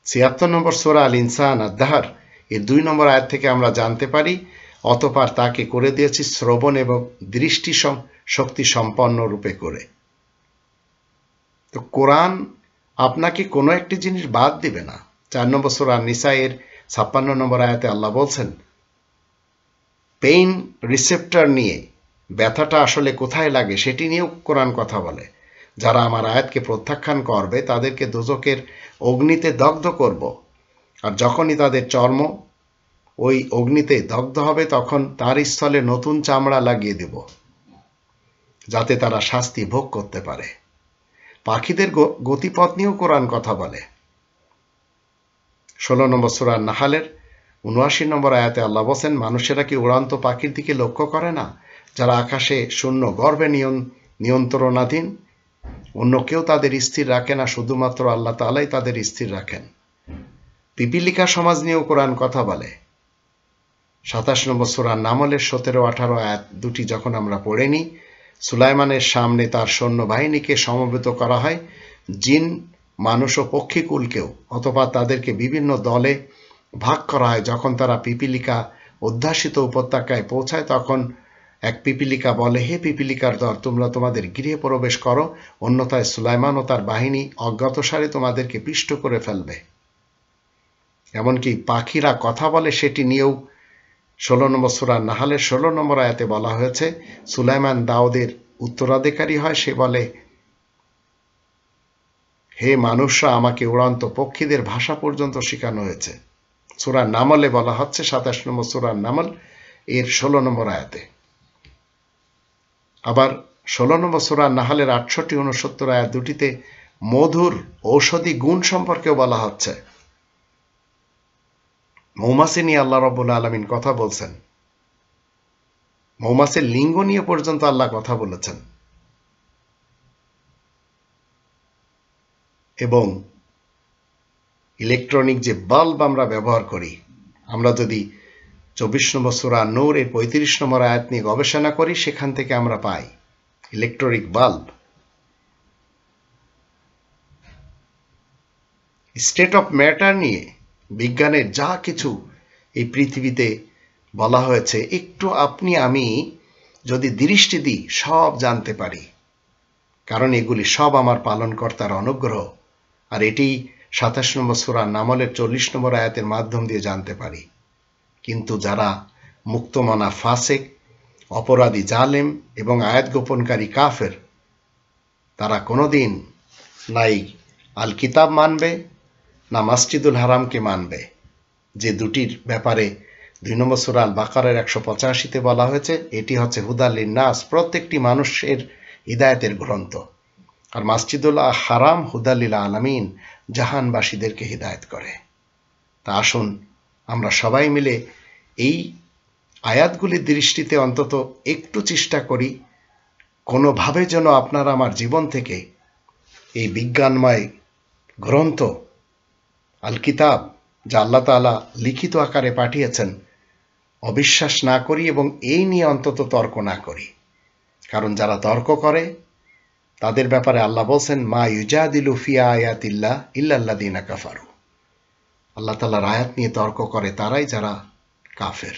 ছিয়াত্তর নম্বর সোরা আল ইনসান আদাহার এর দুই নম্বর আয়াত থেকে আমরা জানতে পারি অতপার তাকে করে দিয়েছি শ্রবণ এবং দৃষ্টি শক্তি সম্পন্ন রূপে করে তো কোরআন আপনাকে কোনো একটি জিনিস বাদ দিবে না চার নম্বর সুরা নিসাইয়ের ছাপ্পান্ন নম্বর আয়াতে আল্লাহ বলছেন পেইন রিসেপ্টার নিয়ে ব্যথাটা আসলে কোথায় লাগে সেটি নিয়েও কোরআন কথা বলে যারা আমার আয়াতকে প্রত্যাখ্যান করবে তাদেরকে দোজকের অগ্নিতে দগ্ধ করব আর যখনই তাদের চর্ম ওই অগ্নিতে দগ্ধ হবে তখন তার স্থলে নতুন চামড়া লাগিয়ে দেব যাতে তারা শাস্তি ভোগ করতে পারে পাখিদের গতিপথ নিয়েও কোরআন কথা বলে ষোলো নম্বর সুরা নাহালের উনআশি নম্বর আয়াতে আল্লাহ বসেন মানুষেরা কি উড়ান্ত পাখির দিকে লক্ষ্য করে না যারা আকাশে শূন্য গর্বে নিয়ন্ত্রণাধীন অন্য কেউ তাদের স্থির রাখে না শুধুমাত্র আল্লাহ তালাই তাদের স্থির রাখেন পিপিলিকা সমাজ নিয়েও কোরআন কথা বলে সাতাশ নম্বর সুরার নামলের সতেরো আঠারো আয়াত দুটি যখন আমরা পড়ে নিই সুলাইমানের সামনে তার সৈন্যবাহিনীকে সমবেত করা হয় জিন মানুষ ও পক্ষীকুলকেও অথবা তাদেরকে বিভিন্ন দলে ভাগ করা হয় যখন তারা পিপিলিকা অধ্যাসিত উপত্যকায় পৌঁছায় তখন এক পিপিলিকা বলে হে পিপিলিকার দল তোমরা তোমাদের গৃহে প্রবেশ করো অন্যথায় সুলাইমান ও তার বাহিনী অজ্ঞাতসারে তোমাদেরকে পিষ্ট করে ফেলবে এমনকি পাখিরা কথা বলে সেটি নিয়েও ষোলো নম্বর সুরা নাহালের ষোলো নম্বর আয়াতে বলা হয়েছে সুলাইমান দাউদের উত্তরাধিকারী হয় সে বলে হে মানুষরা আমাকে উড়ান্ত পক্ষীদের ভাষা পর্যন্ত শেখানো হয়েছে সুরার নামলে বলা হচ্ছে সাতাশ নম্বর সুরার নামল এর ষোলো নম্বর আয়াতে আবার ষোলো নম্বর সুরা নাহালের আটষট্টি উনসত্তর আয়াত দুটিতে মধুর ঔষধি গুণ সম্পর্কেও বলা হচ্ছে মৌমাসি নিয়ে আল্লাহ রব্বুল আলমিন কথা বলছেন মৌমাসের লিঙ্গ নিয়ে পর্যন্ত আল্লাহ কথা বলেছেন এবং ইলেকট্রনিক যে বাল্ব আমরা ব্যবহার করি আমরা যদি চব্বিশ নম্বর সোরা নোর এর পঁয়ত্রিশ নম্বর আয়াত নিয়ে গবেষণা করি সেখান থেকে আমরা পাই electronic bulb state of matter নিয়ে বিজ্ঞানের যা কিছু এই পৃথিবীতে বলা হয়েছে একটু আপনি আমি যদি দৃষ্টি দিই সব জানতে পারি কারণ এগুলি সব আমার পালনকর্তার অনুগ্রহ আর এটি সাতাশ নম্বর সুরা নামলের চল্লিশ নম্বর আয়াতের মাধ্যম দিয়ে জানতে পারি কিন্তু যারা মুক্তমানা ফাসেক অপরাধী জালেম এবং আয়াত গোপনকারী কাফের তারা কোনোদিন নাই আল কিতাব মানবে না মাসজিদুল হারামকে মানবে যে দুটির ব্যাপারে দুই নম্বর সুরাল বাকারের একশো পঁচাশিতে বলা হয়েছে এটি হচ্ছে হুদাল্লিন নাস প্রত্যেকটি মানুষের হৃদায়তের গ্রন্থ আর মাসজিদুল্লাহ হারাম হুদাল্লিলা আলামিন জাহানবাসীদেরকে হিদায়ত করে তা আসুন আমরা সবাই মিলে এই আয়াতগুলির দৃষ্টিতে অন্তত একটু চেষ্টা করি কোনোভাবে যেন আপনারা আমার জীবন থেকে এই বিজ্ঞানময় গ্রন্থ আল কিতাব যা আল্লাহ তালা লিখিত আকারে পাঠিয়েছেন অবিশ্বাস না করি এবং এই নিয়ে অন্তত তর্ক না করি কারণ যারা তর্ক করে তাদের ব্যাপারে আল্লাহ বলছেন মা ইউজাদিলু ফিয়া আয়াতিল্লা দিনা কাফারু আল্লাহ তালার আয়াত নিয়ে তর্ক করে তারাই যারা কাফের